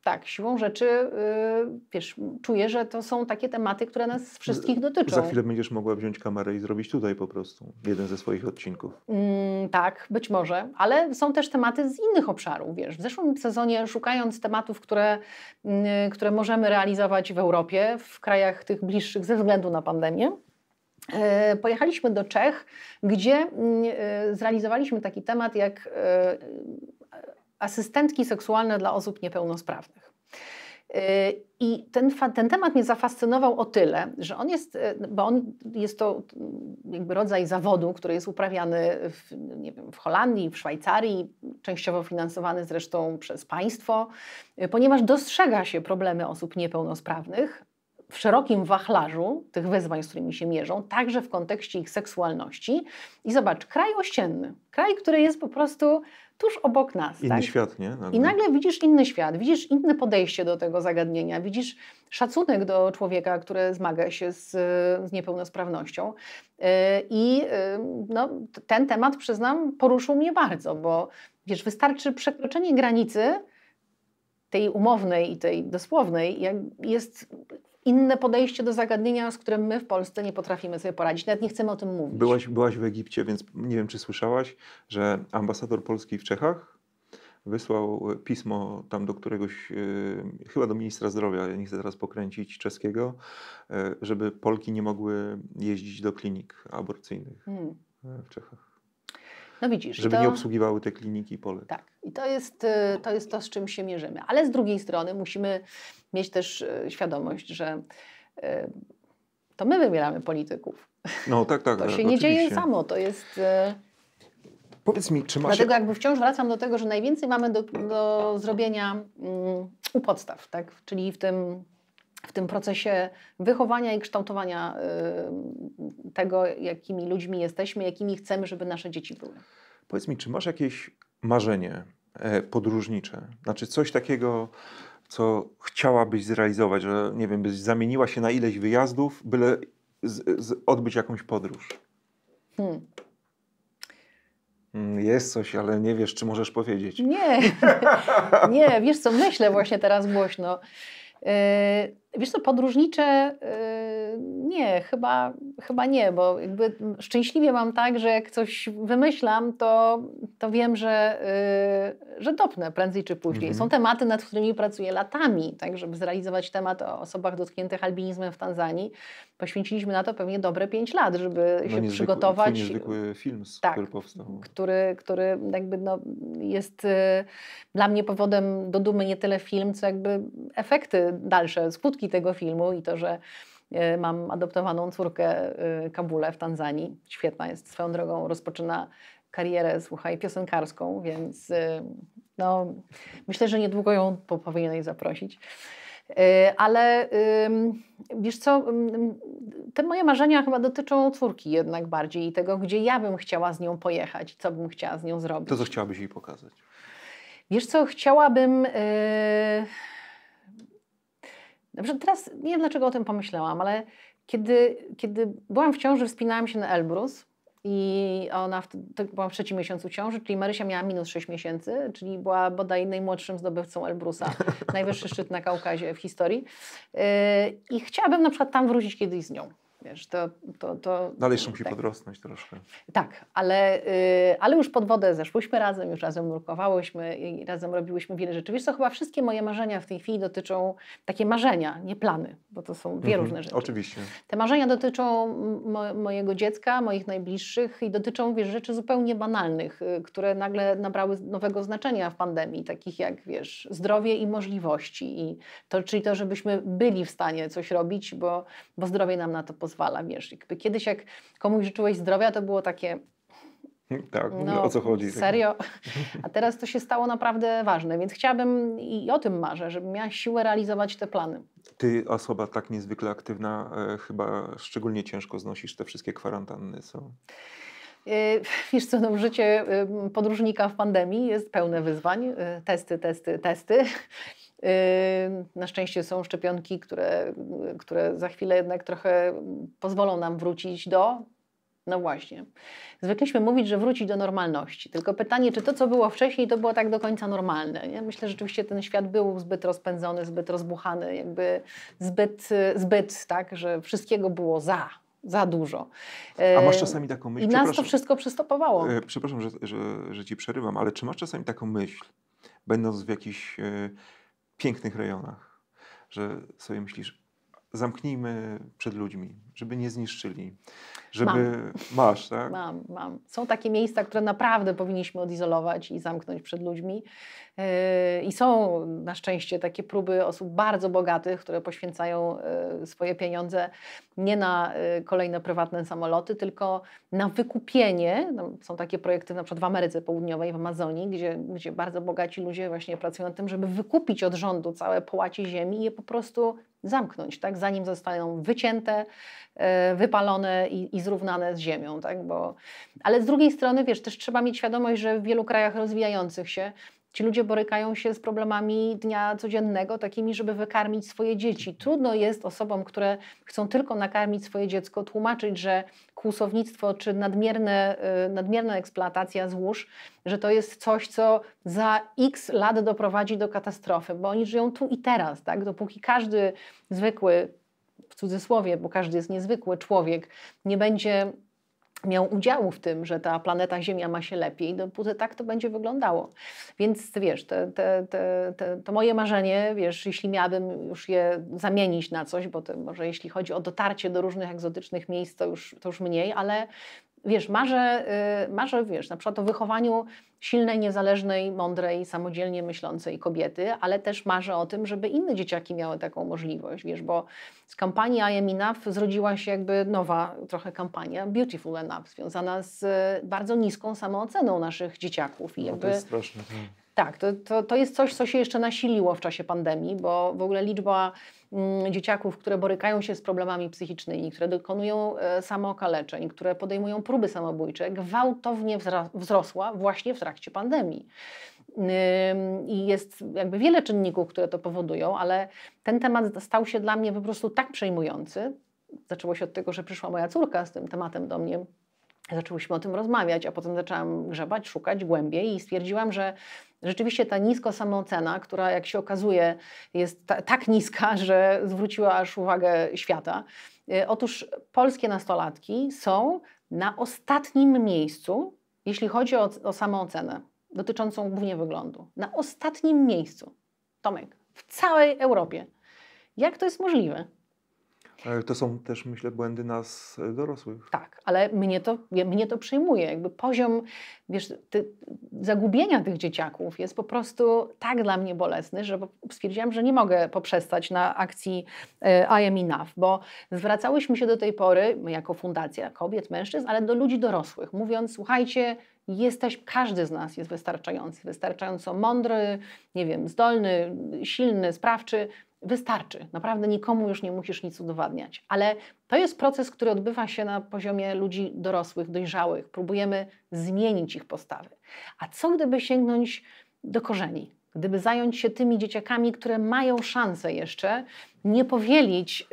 tak, siłą rzeczy yy, wiesz, czuję, że to są takie tematy, które nas wszystkich dotyczą. Za chwilę będziesz mogła wziąć kamerę i zrobić tutaj po prostu jeden ze swoich odcinków. Mm, tak, być może, ale są też tematy z innych obszarów. Wiesz, w zeszłym sezonie szukając tematów, które, yy, które możemy realizować w Europie, w krajach tych bliższych ze względu na pandemię, y, Pojechaliśmy do Czech, gdzie mm, y, zrealizowaliśmy taki temat jak y, asystentki seksualne dla osób niepełnosprawnych. Y, I ten, ten temat mnie zafascynował o tyle, że on jest, e, bo on jest to mm, jakby rodzaj zawodu, który jest uprawiany w, nie wiem, w Holandii, w Szwajcarii, częściowo finansowany zresztą przez państwo, y, ponieważ dostrzega się problemy osób niepełnosprawnych, w szerokim wachlarzu tych wyzwań, z którymi się mierzą, także w kontekście ich seksualności. I zobacz, kraj ościenny, kraj, który jest po prostu tuż obok nas. Inny tak? świat, nie? Nagle. I nagle widzisz inny świat, widzisz inne podejście do tego zagadnienia, widzisz szacunek do człowieka, który zmaga się z, z niepełnosprawnością. E, I e, no, ten temat, przyznam, poruszył mnie bardzo, bo wiesz, wystarczy przekroczenie granicy tej umownej i tej dosłownej jak jest inne podejście do zagadnienia, z którym my w Polsce nie potrafimy sobie poradzić. Nawet nie chcemy o tym mówić. Byłaś, byłaś w Egipcie, więc nie wiem, czy słyszałaś, że ambasador Polski w Czechach wysłał pismo tam do któregoś, yy, chyba do ministra zdrowia, ja nie chcę teraz pokręcić, czeskiego, yy, żeby Polki nie mogły jeździć do klinik aborcyjnych hmm. Y, w Czechach. No widzisz. Żeby to... nie obsługiwały te kliniki pole. Tak. I to jest, y, to jest to, z czym się mierzymy. Ale z drugiej strony musimy mieć też y, świadomość, że y, to my wybieramy polityków. No tak, tak. To tak, się oczywiście. nie dzieje samo. To jest... Powiedz mi, czy masz... Dlatego jakby wciąż wracam do tego, że najwięcej mamy do, do zrobienia mm, u podstaw, tak? czyli w tym w tym procesie wychowania i kształtowania y, tego, jakimi ludźmi jesteśmy, jakimi chcemy, żeby nasze dzieci były. Powiedz mi, czy masz jakieś marzenie e, podróżnicze? Znaczy coś takiego, co chciałabyś zrealizować, że nie wiem, byś zamieniła się na ileś wyjazdów, byle z, z odbyć jakąś podróż? Hmm. hmm jest coś, ale nie wiesz, czy możesz powiedzieć. Nie, nie, wiesz co, myślę właśnie teraz głośno. Yy, wiesz co, podróżnicze yy, nie, chyba, chyba nie, bo jakby szczęśliwie mam tak, że jak coś wymyślam, to, to wiem, że, yy, że dopnę prędzej czy później. Mhm. Są tematy, nad którymi pracuję latami, tak, żeby zrealizować temat o osobach dotkniętych albinizmem w Tanzanii. Poświęciliśmy na to pewnie dobre pięć lat, żeby no, się niezwykły, przygotować. niezwykły film, tak, który powstał. Który, który jakby no, jest y, dla mnie powodem do dumy nie tyle film, co jakby efekty dalsze, skutki tego filmu i to, że E, mam adoptowaną córkę e, Kabule w Tanzanii. Świetna jest. Swoją drogą rozpoczyna karierę, słuchaj, piosenkarską, więc e, no, myślę, że niedługo ją powinieneś zaprosić. Ale wiesz co, te moje marzenia chyba dotyczą córki jednak bardziej i tego, gdzie ja bym chciała z nią pojechać, co bym chciała z nią zrobić. To co chciałabyś jej pokazać? Wiesz co, chciałabym Dobrze, teraz nie wiem dlaczego o tym pomyślałam, ale kiedy, kiedy byłam w ciąży, wspinałam się na Elbrus i ona, w, to byłam w trzecim miesiącu ciąży, czyli Marysia miała minus 6 miesięcy, czyli była bodaj najmłodszym zdobywcą Elbrusa, najwyższy szczyt na Kaukazie w historii. Yy, I chciałabym na przykład tam wrócić kiedyś z nią. Wiesz, to, to, to, Dalej jeszcze musi tak. podrosnąć troszkę. Tak, ale, yy, ale już pod wodę zeszłyśmy razem, już razem nurkowałyśmy i razem robiłyśmy wiele rzeczy. Wiesz to chyba wszystkie moje marzenia w tej chwili dotyczą, takie marzenia, nie plany, bo to są dwie mhm, różne rzeczy. Oczywiście. Te marzenia dotyczą mo mojego dziecka, moich najbliższych i dotyczą, wiesz, rzeczy zupełnie banalnych, yy, które nagle nabrały nowego znaczenia w pandemii, takich jak, wiesz, zdrowie i możliwości. I to, czyli to, żebyśmy byli w stanie coś robić, bo, bo zdrowie nam na to pozwala pozwala, wiesz, jakby kiedyś jak komuś życzyłeś zdrowia, to było takie tak, no, o co chodzi? Tak. Serio? A teraz to się stało naprawdę ważne, więc chciałabym i o tym marzę, żebym miała siłę realizować te plany. Ty, osoba tak niezwykle aktywna, e, chyba szczególnie ciężko znosisz te wszystkie kwarantanny, co? E, wiesz co, no, życie e, podróżnika w pandemii jest pełne wyzwań, e, testy, testy, testy. Na szczęście są szczepionki, które, które za chwilę jednak trochę pozwolą nam wrócić do no właśnie. Zwykliśmy mówić, że wróci do normalności. Tylko pytanie, czy to, co było wcześniej, to było tak do końca normalne. Nie? Myślę, że rzeczywiście ten świat był zbyt rozpędzony, zbyt rozbuchany, jakby zbyt, zbyt tak, że wszystkiego było za. Za dużo. A masz czasami taką myśl? I nas to wszystko przystopowało. E, przepraszam, że, że, że ci przerywam, ale czy masz czasami taką myśl, będąc w jakiejś e, pięknych rejonach, że sobie myślisz, zamknijmy przed ludźmi, żeby nie zniszczyli, żeby... Mam. Masz, tak? Mam, mam. Są takie miejsca, które naprawdę powinniśmy odizolować i zamknąć przed ludźmi. Yy, I są na szczęście takie próby osób bardzo bogatych, które poświęcają yy, swoje pieniądze nie na yy, kolejne prywatne samoloty, tylko na wykupienie. No, są takie projekty na przykład w Ameryce Południowej, w Amazonii, gdzie, gdzie bardzo bogaci ludzie właśnie pracują nad tym, żeby wykupić od rządu całe połacie ziemi i je po prostu zamknąć, tak, zanim zostaną wycięte, e, wypalone i, i, zrównane z ziemią. Tak, bo... Ale z drugiej strony, wiesz, też trzeba mieć świadomość, że w wielu krajach rozwijających się Ci ludzie borykają się z problemami dnia codziennego, takimi, żeby wykarmić swoje dzieci. Trudno jest osobom, które chcą tylko nakarmić swoje dziecko, tłumaczyć, że kłusownictwo czy nadmierne, y, nadmierna eksploatacja złóż, że to jest coś, co za x lat doprowadzi do katastrofy, bo oni żyją tu i teraz, tak? Dopóki każdy zwykły w cudzysłowie, bo każdy jest niezwykły człowiek, nie będzie miał udziału w tym, że ta planeta Ziemia ma się lepiej, dopóty no tak to będzie wyglądało. Więc wiesz, te, te, te, to moje marzenie, wiesz, jeśli miałabym już je zamienić na coś, bo może jeśli chodzi o dotarcie do różnych egzotycznych miejsc, to już, to już mniej, ale wiesz, marzę, y, marzę, wiesz, na przykład o wychowaniu silnej, niezależnej, mądrej, samodzielnie myślącej kobiety, ale też marzę o tym, żeby inne dzieciaki miały taką możliwość, wiesz, bo z kampanii I Am Enough zrodziła się jakby nowa trochę kampania Beautiful Enough, związana z bardzo niską samooceną naszych dzieciaków. I no, jakby, to jest straszne. Tak. Tak, to, to, to jest coś, co się jeszcze nasiliło w czasie pandemii, bo w ogóle liczba mm, dzieciaków, które borykają się z problemami psychicznymi, które dokonują e, samookaleczeń, które podejmują próby samobójcze, gwałtownie wzrosła właśnie w trakcie pandemii. I jest jakby wiele czynników, które to powodują, ale ten temat stał się dla mnie po prostu tak przejmujący. Zaczęło się od tego, że przyszła moja córka z tym tematem do mnie zaczęłyśmy o tym rozmawiać, a potem zaczęłam grzebać, szukać głębiej i stwierdziłam, że Rzeczywiście ta nisko samoocena, która jak się okazuje jest ta, tak niska, że zwróciła aż uwagę świata. Y, otóż polskie nastolatki są na ostatnim miejscu, jeśli chodzi o, o samoocenę dotyczącą głównie wyglądu. Na ostatnim miejscu. Tomek, w całej Europie. Jak to jest możliwe? E, to są też, myślę, błędy nas e, dorosłych. Tak, ale mnie to, mnie to przejmuje. Jakby poziom wiesz, ty, zagubienia tych dzieciaków jest po prostu tak dla mnie bolesny, że stwierdziłam, że nie mogę poprzestać na akcji e, I am enough, bo zwracałyśmy się do tej pory, my jako fundacja kobiet, mężczyzn, ale do ludzi dorosłych, mówiąc, słuchajcie, jesteś, każdy z nas jest wystarczający, wystarczająco mądry, nie wiem, zdolny, silny, sprawczy. Wystarczy, naprawdę nikomu już nie musisz nic udowadniać, ale to jest proces, który odbywa się na poziomie ludzi dorosłych, dojrzałych. Próbujemy zmienić ich postawy. A co gdyby sięgnąć do korzeni, gdyby zająć się tymi dzieciakami, które mają szansę jeszcze nie powielić,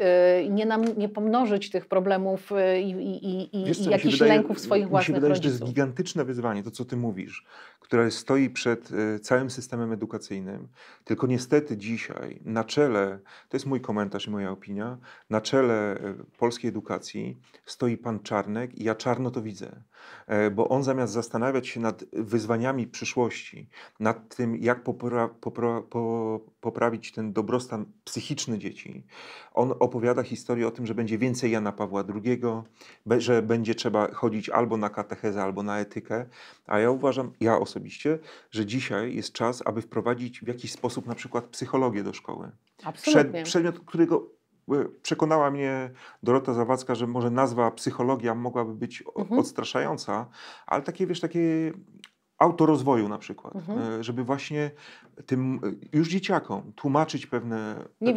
y, nie, nam, nie pomnożyć tych problemów y, i, i, i, i jakichś lęków swoich własnych rodziców. Mi się wydaje, rodziców. że to jest gigantyczne wyzwanie, to co ty mówisz, które stoi przed y, całym systemem edukacyjnym. Tylko niestety dzisiaj na czele, to jest mój komentarz i moja opinia, na czele polskiej edukacji stoi pan Czarnek i ja czarno to widzę. E, bo on zamiast zastanawiać się nad wyzwaniami przyszłości, nad tym jak popra popra poprawić ten dobrostan psychiczny dzieci, dzieci. On opowiada historię o tym, że będzie więcej Jana Pawła II, że będzie trzeba chodzić albo na katechezę, albo na etykę. A ja uważam, ja osobiście, że dzisiaj jest czas, aby wprowadzić w jakiś sposób na przykład psychologię do szkoły. Absolutnie. przedmiot, którego e, przekonała mnie Dorota Zawadzka, że może nazwa psychologia mogłaby być mhm. odstraszająca, ale takie, wiesz, takie autorozwoju na przykład, mhm. E, żeby właśnie tym e, już dzieciakom tłumaczyć pewne,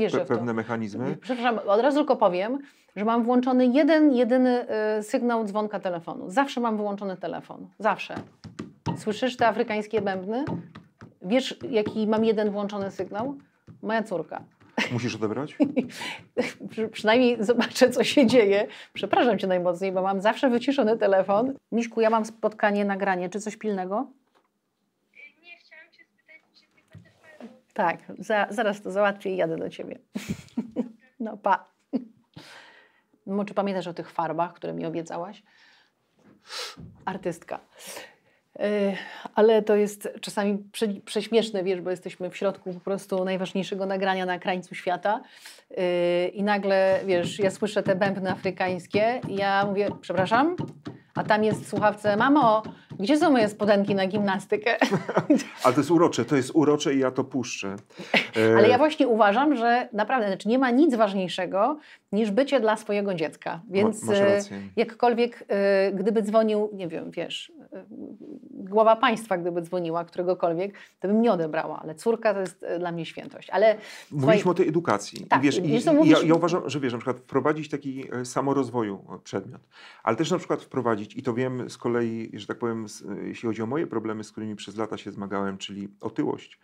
pe, pewne mechanizmy. Przepraszam, od razu tylko powiem, że mam włączony jeden, jedyny e, sygnał dzwonka telefonu. Zawsze mam wyłączony telefon. Zawsze. Słyszysz te afrykańskie bębny? Wiesz, jaki mam jeden włączony sygnał? Moja córka. Musisz odebrać? Przynajmniej zobaczę, co się dzieje. Przepraszam cię najmocniej, bo mam zawsze wyciszony telefon. Miszku, ja mam spotkanie, nagranie. Czy coś pilnego? Nie, chciałam cię spytać, Tak, za, zaraz to załatwię i jadę do ciebie. no pa. No, czy pamiętasz o tych farbach, które mi obiecałaś? Artystka. Y, ale to jest czasami prze, prześmieszne, wiesz, bo jesteśmy w środku po prostu najważniejszego nagrania na krańcu świata y, i nagle, wiesz, ja słyszę te bębny afrykańskie i ja mówię, przepraszam, a tam jest w słuchawce, mamo, gdzie są moje spodenki na gimnastykę? Ale to jest urocze, to jest urocze i ja to puszczę. Ale ja y, właśnie uważam, że naprawdę, znaczy nie ma nic ważniejszego niż bycie dla swojego dziecka. Więc Ma, y, jakkolwiek, y, gdyby dzwonił, nie wiem, wiesz, y, głowa państwa, gdyby dzwoniła któregokolwiek, to bym nie odebrała, ale córka to jest dla mnie świętość. Ale Mówiliśmy o tej edukacji. Tak, wiesz, i, mówisz... ja, ja, uważam, że wiesz, na przykład wprowadzić taki e, samorozwoju e, przedmiot, ale też na przykład wprowadzić, i to wiem z kolei, że tak powiem, e, jeśli chodzi o moje problemy, z którymi przez lata się zmagałem, czyli otyłość.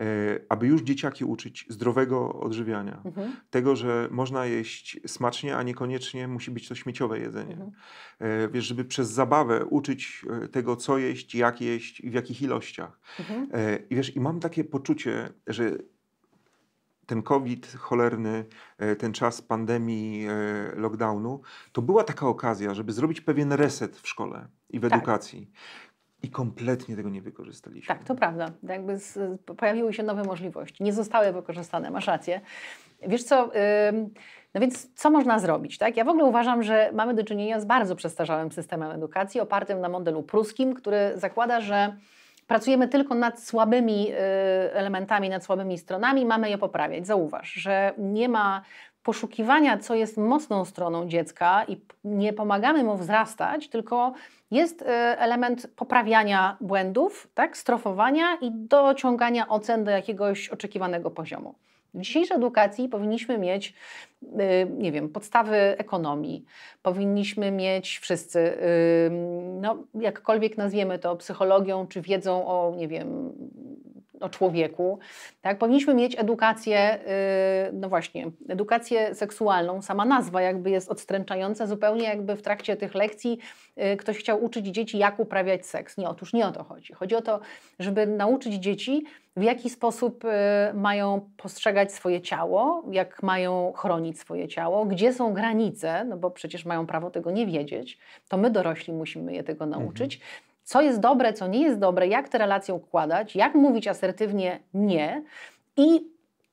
E, aby już dzieciaki uczyć zdrowego odżywiania, mhm. tego, że można jeść smacznie, a niekoniecznie musi być to śmieciowe jedzenie. Mhm. E, wiesz, żeby przez zabawę uczyć e, tego, co jeść, jak jeść i w jakich ilościach. Mhm. I wiesz, i mam takie poczucie, że ten COVID cholerny, ten czas pandemii, lockdownu, to była taka okazja, żeby zrobić pewien reset w szkole i w tak. edukacji, i kompletnie tego nie wykorzystaliśmy. Tak, to prawda. Jakby z, pojawiły się nowe możliwości. Nie zostały wykorzystane, masz rację. Wiesz co, no więc co można zrobić? Tak? Ja w ogóle uważam, że mamy do czynienia z bardzo przestarzałym systemem edukacji, opartym na modelu pruskim, który zakłada, że pracujemy tylko nad słabymi y, elementami, nad słabymi stronami, mamy je poprawiać. Zauważ, że nie ma poszukiwania, co jest mocną stroną dziecka i nie pomagamy mu wzrastać, tylko jest y, element poprawiania błędów, tak, strofowania i dociągania ocen do jakiegoś oczekiwanego poziomu. W dzisiejszej edukacji powinniśmy mieć, y, nie wiem, podstawy ekonomii, powinniśmy mieć wszyscy, y, no, jakkolwiek nazwiemy to psychologią, czy wiedzą o, nie wiem, o człowieku. Tak? Powinniśmy mieć edukację, y, no właśnie, edukację seksualną. Sama nazwa jakby jest odstręczająca, zupełnie jakby w trakcie tych lekcji y, ktoś chciał uczyć dzieci, jak uprawiać seks. Nie, otóż nie o to chodzi. Chodzi o to, żeby nauczyć dzieci, w jaki sposób y, mają postrzegać swoje ciało, jak mają chronić swoje ciało, gdzie są granice, no bo przecież mają prawo tego nie wiedzieć. To my dorośli musimy je tego mhm. nauczyć. Mhm co jest dobre, co nie jest dobre, jak te relacje układać, jak mówić asertywnie nie i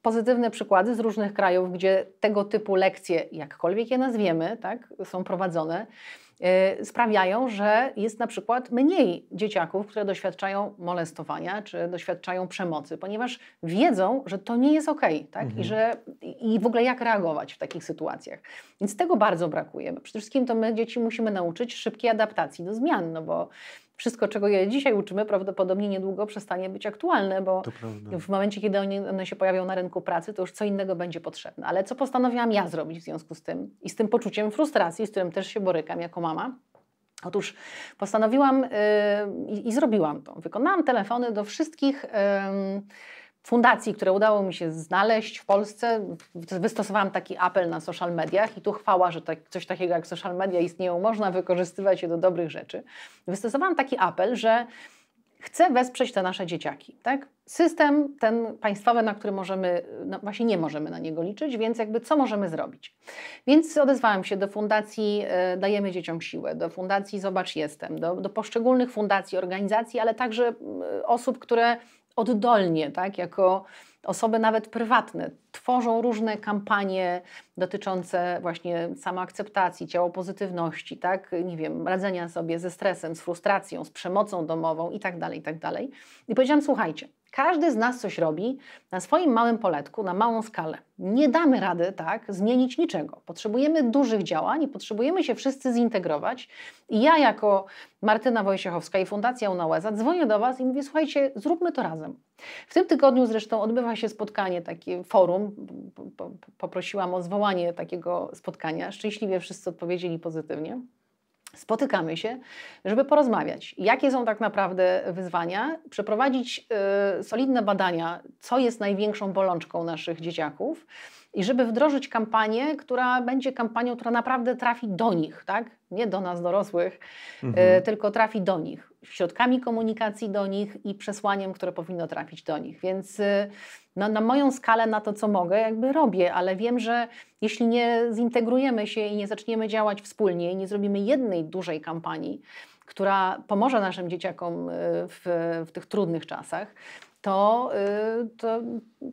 pozytywne przykłady z różnych krajów, gdzie tego typu lekcje, jakkolwiek je nazwiemy, tak, są prowadzone, yy, sprawiają, że jest na przykład mniej dzieciaków, które doświadczają molestowania czy doświadczają przemocy, ponieważ wiedzą, że to nie jest ok, tak, mhm. i że i w ogóle jak reagować w takich sytuacjach. Więc tego bardzo brakuje. Przede wszystkim to my dzieci musimy nauczyć szybkiej adaptacji do zmian, no bo wszystko, czego je dzisiaj uczymy, prawdopodobnie niedługo przestanie być aktualne, bo w momencie, kiedy one się pojawią na rynku pracy, to już co innego będzie potrzebne. Ale co postanowiłam ja zrobić w związku z tym i z tym poczuciem frustracji, z którym też się borykam jako mama? Otóż postanowiłam yy, i zrobiłam to. Wykonałam telefony do wszystkich. Yy, fundacji, które udało mi się znaleźć w Polsce, wystosowałam taki apel na social mediach i tu chwała, że tak, coś takiego jak social media istnieją, można wykorzystywać je do dobrych rzeczy. Wystosowałam taki apel, że chcę wesprzeć te nasze dzieciaki. Tak? System ten państwowy, na który możemy, no właśnie nie możemy na niego liczyć, więc jakby co możemy zrobić? Więc odezwałam się do fundacji e, Dajemy Dzieciom Siłę, do fundacji Zobacz Jestem, do, do poszczególnych fundacji, organizacji, ale także osób, które oddolnie, tak, jako osoby nawet prywatne, tworzą różne kampanie dotyczące właśnie samoakceptacji, ciało pozytywności, tak, nie wiem, radzenia sobie ze stresem, z frustracją, z przemocą domową i tak dalej, tak dalej. I powiedziałam, słuchajcie, każdy z nas coś robi na swoim małym poletku, na małą skalę. Nie damy rady tak zmienić niczego. Potrzebujemy dużych działań i potrzebujemy się wszyscy zintegrować. I ja jako Martyna Wojciechowska i Fundacja Unałeza dzwonię do Was i mówię, słuchajcie, zróbmy to razem. W tym tygodniu zresztą odbywa się spotkanie, takie forum. Poprosiłam o zwołanie takiego spotkania. Szczęśliwie wszyscy odpowiedzieli pozytywnie spotykamy się, żeby porozmawiać, jakie są tak naprawdę wyzwania, przeprowadzić y, solidne badania, co jest największą bolączką naszych dzieciaków i żeby wdrożyć kampanię, która będzie kampanią, która naprawdę trafi do nich, tak? Nie do nas dorosłych, y, mhm. tylko trafi do nich środkami komunikacji do nich i przesłaniem, które powinno trafić do nich. Więc y, no, na moją skalę, na to, co mogę, jakby robię, ale wiem, że jeśli nie zintegrujemy się i nie zaczniemy działać wspólnie i nie zrobimy jednej dużej kampanii, która pomoże naszym dzieciakom y, w, w tych trudnych czasach, to, y, to,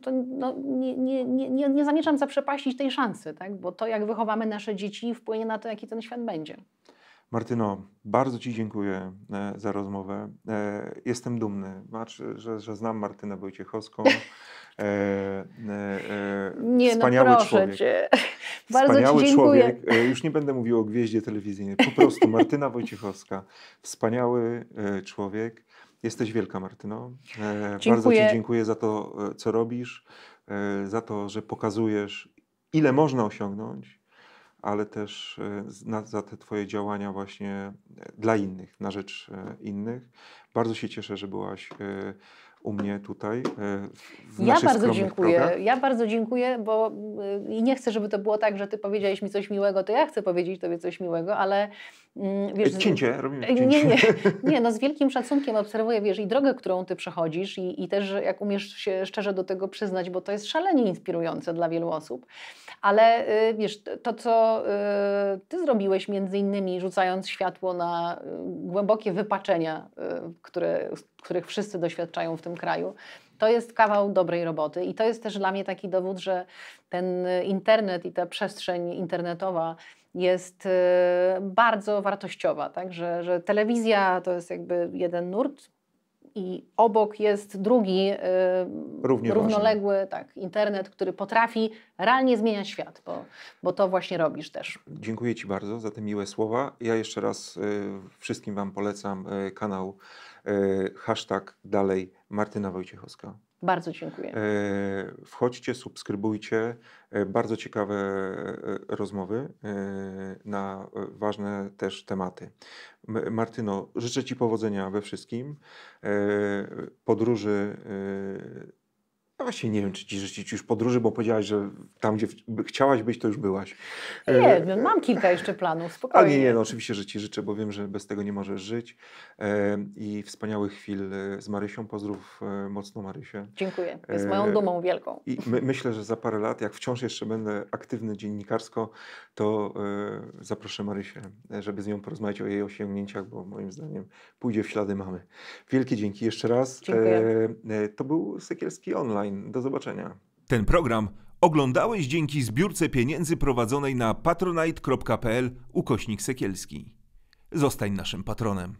to no, nie, nie, nie, nie zamierzam zaprzepaścić tej szansy, tak? bo to, jak wychowamy nasze dzieci, wpłynie na to, jaki ten świat będzie. Martyno, bardzo Ci dziękuję e, za rozmowę. E, jestem dumny, że, że znam Martynę Wojciechowską. E, e, e nie, no wspaniały no proszę człowiek. Cię. Bardzo wspaniały ci człowiek. Już nie będę mówił o gwieździe telewizyjnej. Po prostu Martyna Wojciechowska. Wspaniały człowiek. Jesteś wielka, Martyno. E, bardzo Ci dziękuję za to, co robisz, za to, że pokazujesz, ile można osiągnąć ale też e, za te Twoje działania właśnie e, dla innych, na rzecz e, innych. Bardzo się cieszę, że byłaś u mnie tutaj. E, w ja bardzo dziękuję. Progach. Ja bardzo dziękuję, bo y, i nie chcę, żeby to było tak, że ty powiedziałeś mi coś miłego, to ja chcę powiedzieć tobie coś miłego, ale mm, wiesz... E, cięcie, robimy e, cięcie. Nie, nie, nie, no z wielkim szacunkiem obserwuję, wiesz, i drogę, którą ty przechodzisz i, i też jak umiesz się szczerze do tego przyznać, bo to jest szalenie inspirujące dla wielu osób, ale y, wiesz, to co y, ty zrobiłeś między innymi, rzucając światło na głębokie wypaczenia, które, których wszyscy doświadczają w tym kraju. To jest kawał dobrej roboty i to jest też dla mnie taki dowód, że ten internet i ta przestrzeń internetowa jest y, bardzo wartościowa. Tak? Że, że telewizja to jest jakby jeden nurt, i obok jest drugi y, Równie równoległy tak, internet, który potrafi realnie zmieniać świat, bo, bo to właśnie robisz też. Dziękuję Ci bardzo za te miłe słowa. Ja jeszcze raz y, wszystkim Wam polecam kanał E, hashtag dalej Martyna Wojciechowska. Bardzo dziękuję. E, wchodźcie, subskrybujcie. E, bardzo ciekawe rozmowy na ważne też tematy. Martyno, życzę Ci powodzenia we wszystkim. Podróży właśnie nie wiem, czy ci życzyć już podróży, bo powiedziałaś, że tam, gdzie chciałaś być, to już byłaś. Nie, e, no, mam kilka jeszcze planów, spokojnie. Ale nie, nie, no oczywiście, że ci życzę, bo wiem, że bez tego nie możesz żyć. E, I wspaniałych chwil e, z Marysią. Pozdrów mocno Marysię. Dziękuję, jest moją dumą wielką. I my, myślę, że za parę lat, jak wciąż jeszcze będę aktywny dziennikarsko, to zaproszę Marysię, żeby z nią porozmawiać o jej osiągnięciach, bo moim zdaniem pójdzie w ślady mamy. Wielkie dzięki jeszcze raz. Dziękuję. To był Sekielski Online online. Do zobaczenia. Ten program oglądałeś dzięki zbiórce pieniędzy prowadzonej na patronite.pl ukośnik Sekielski. Zostań naszym patronem.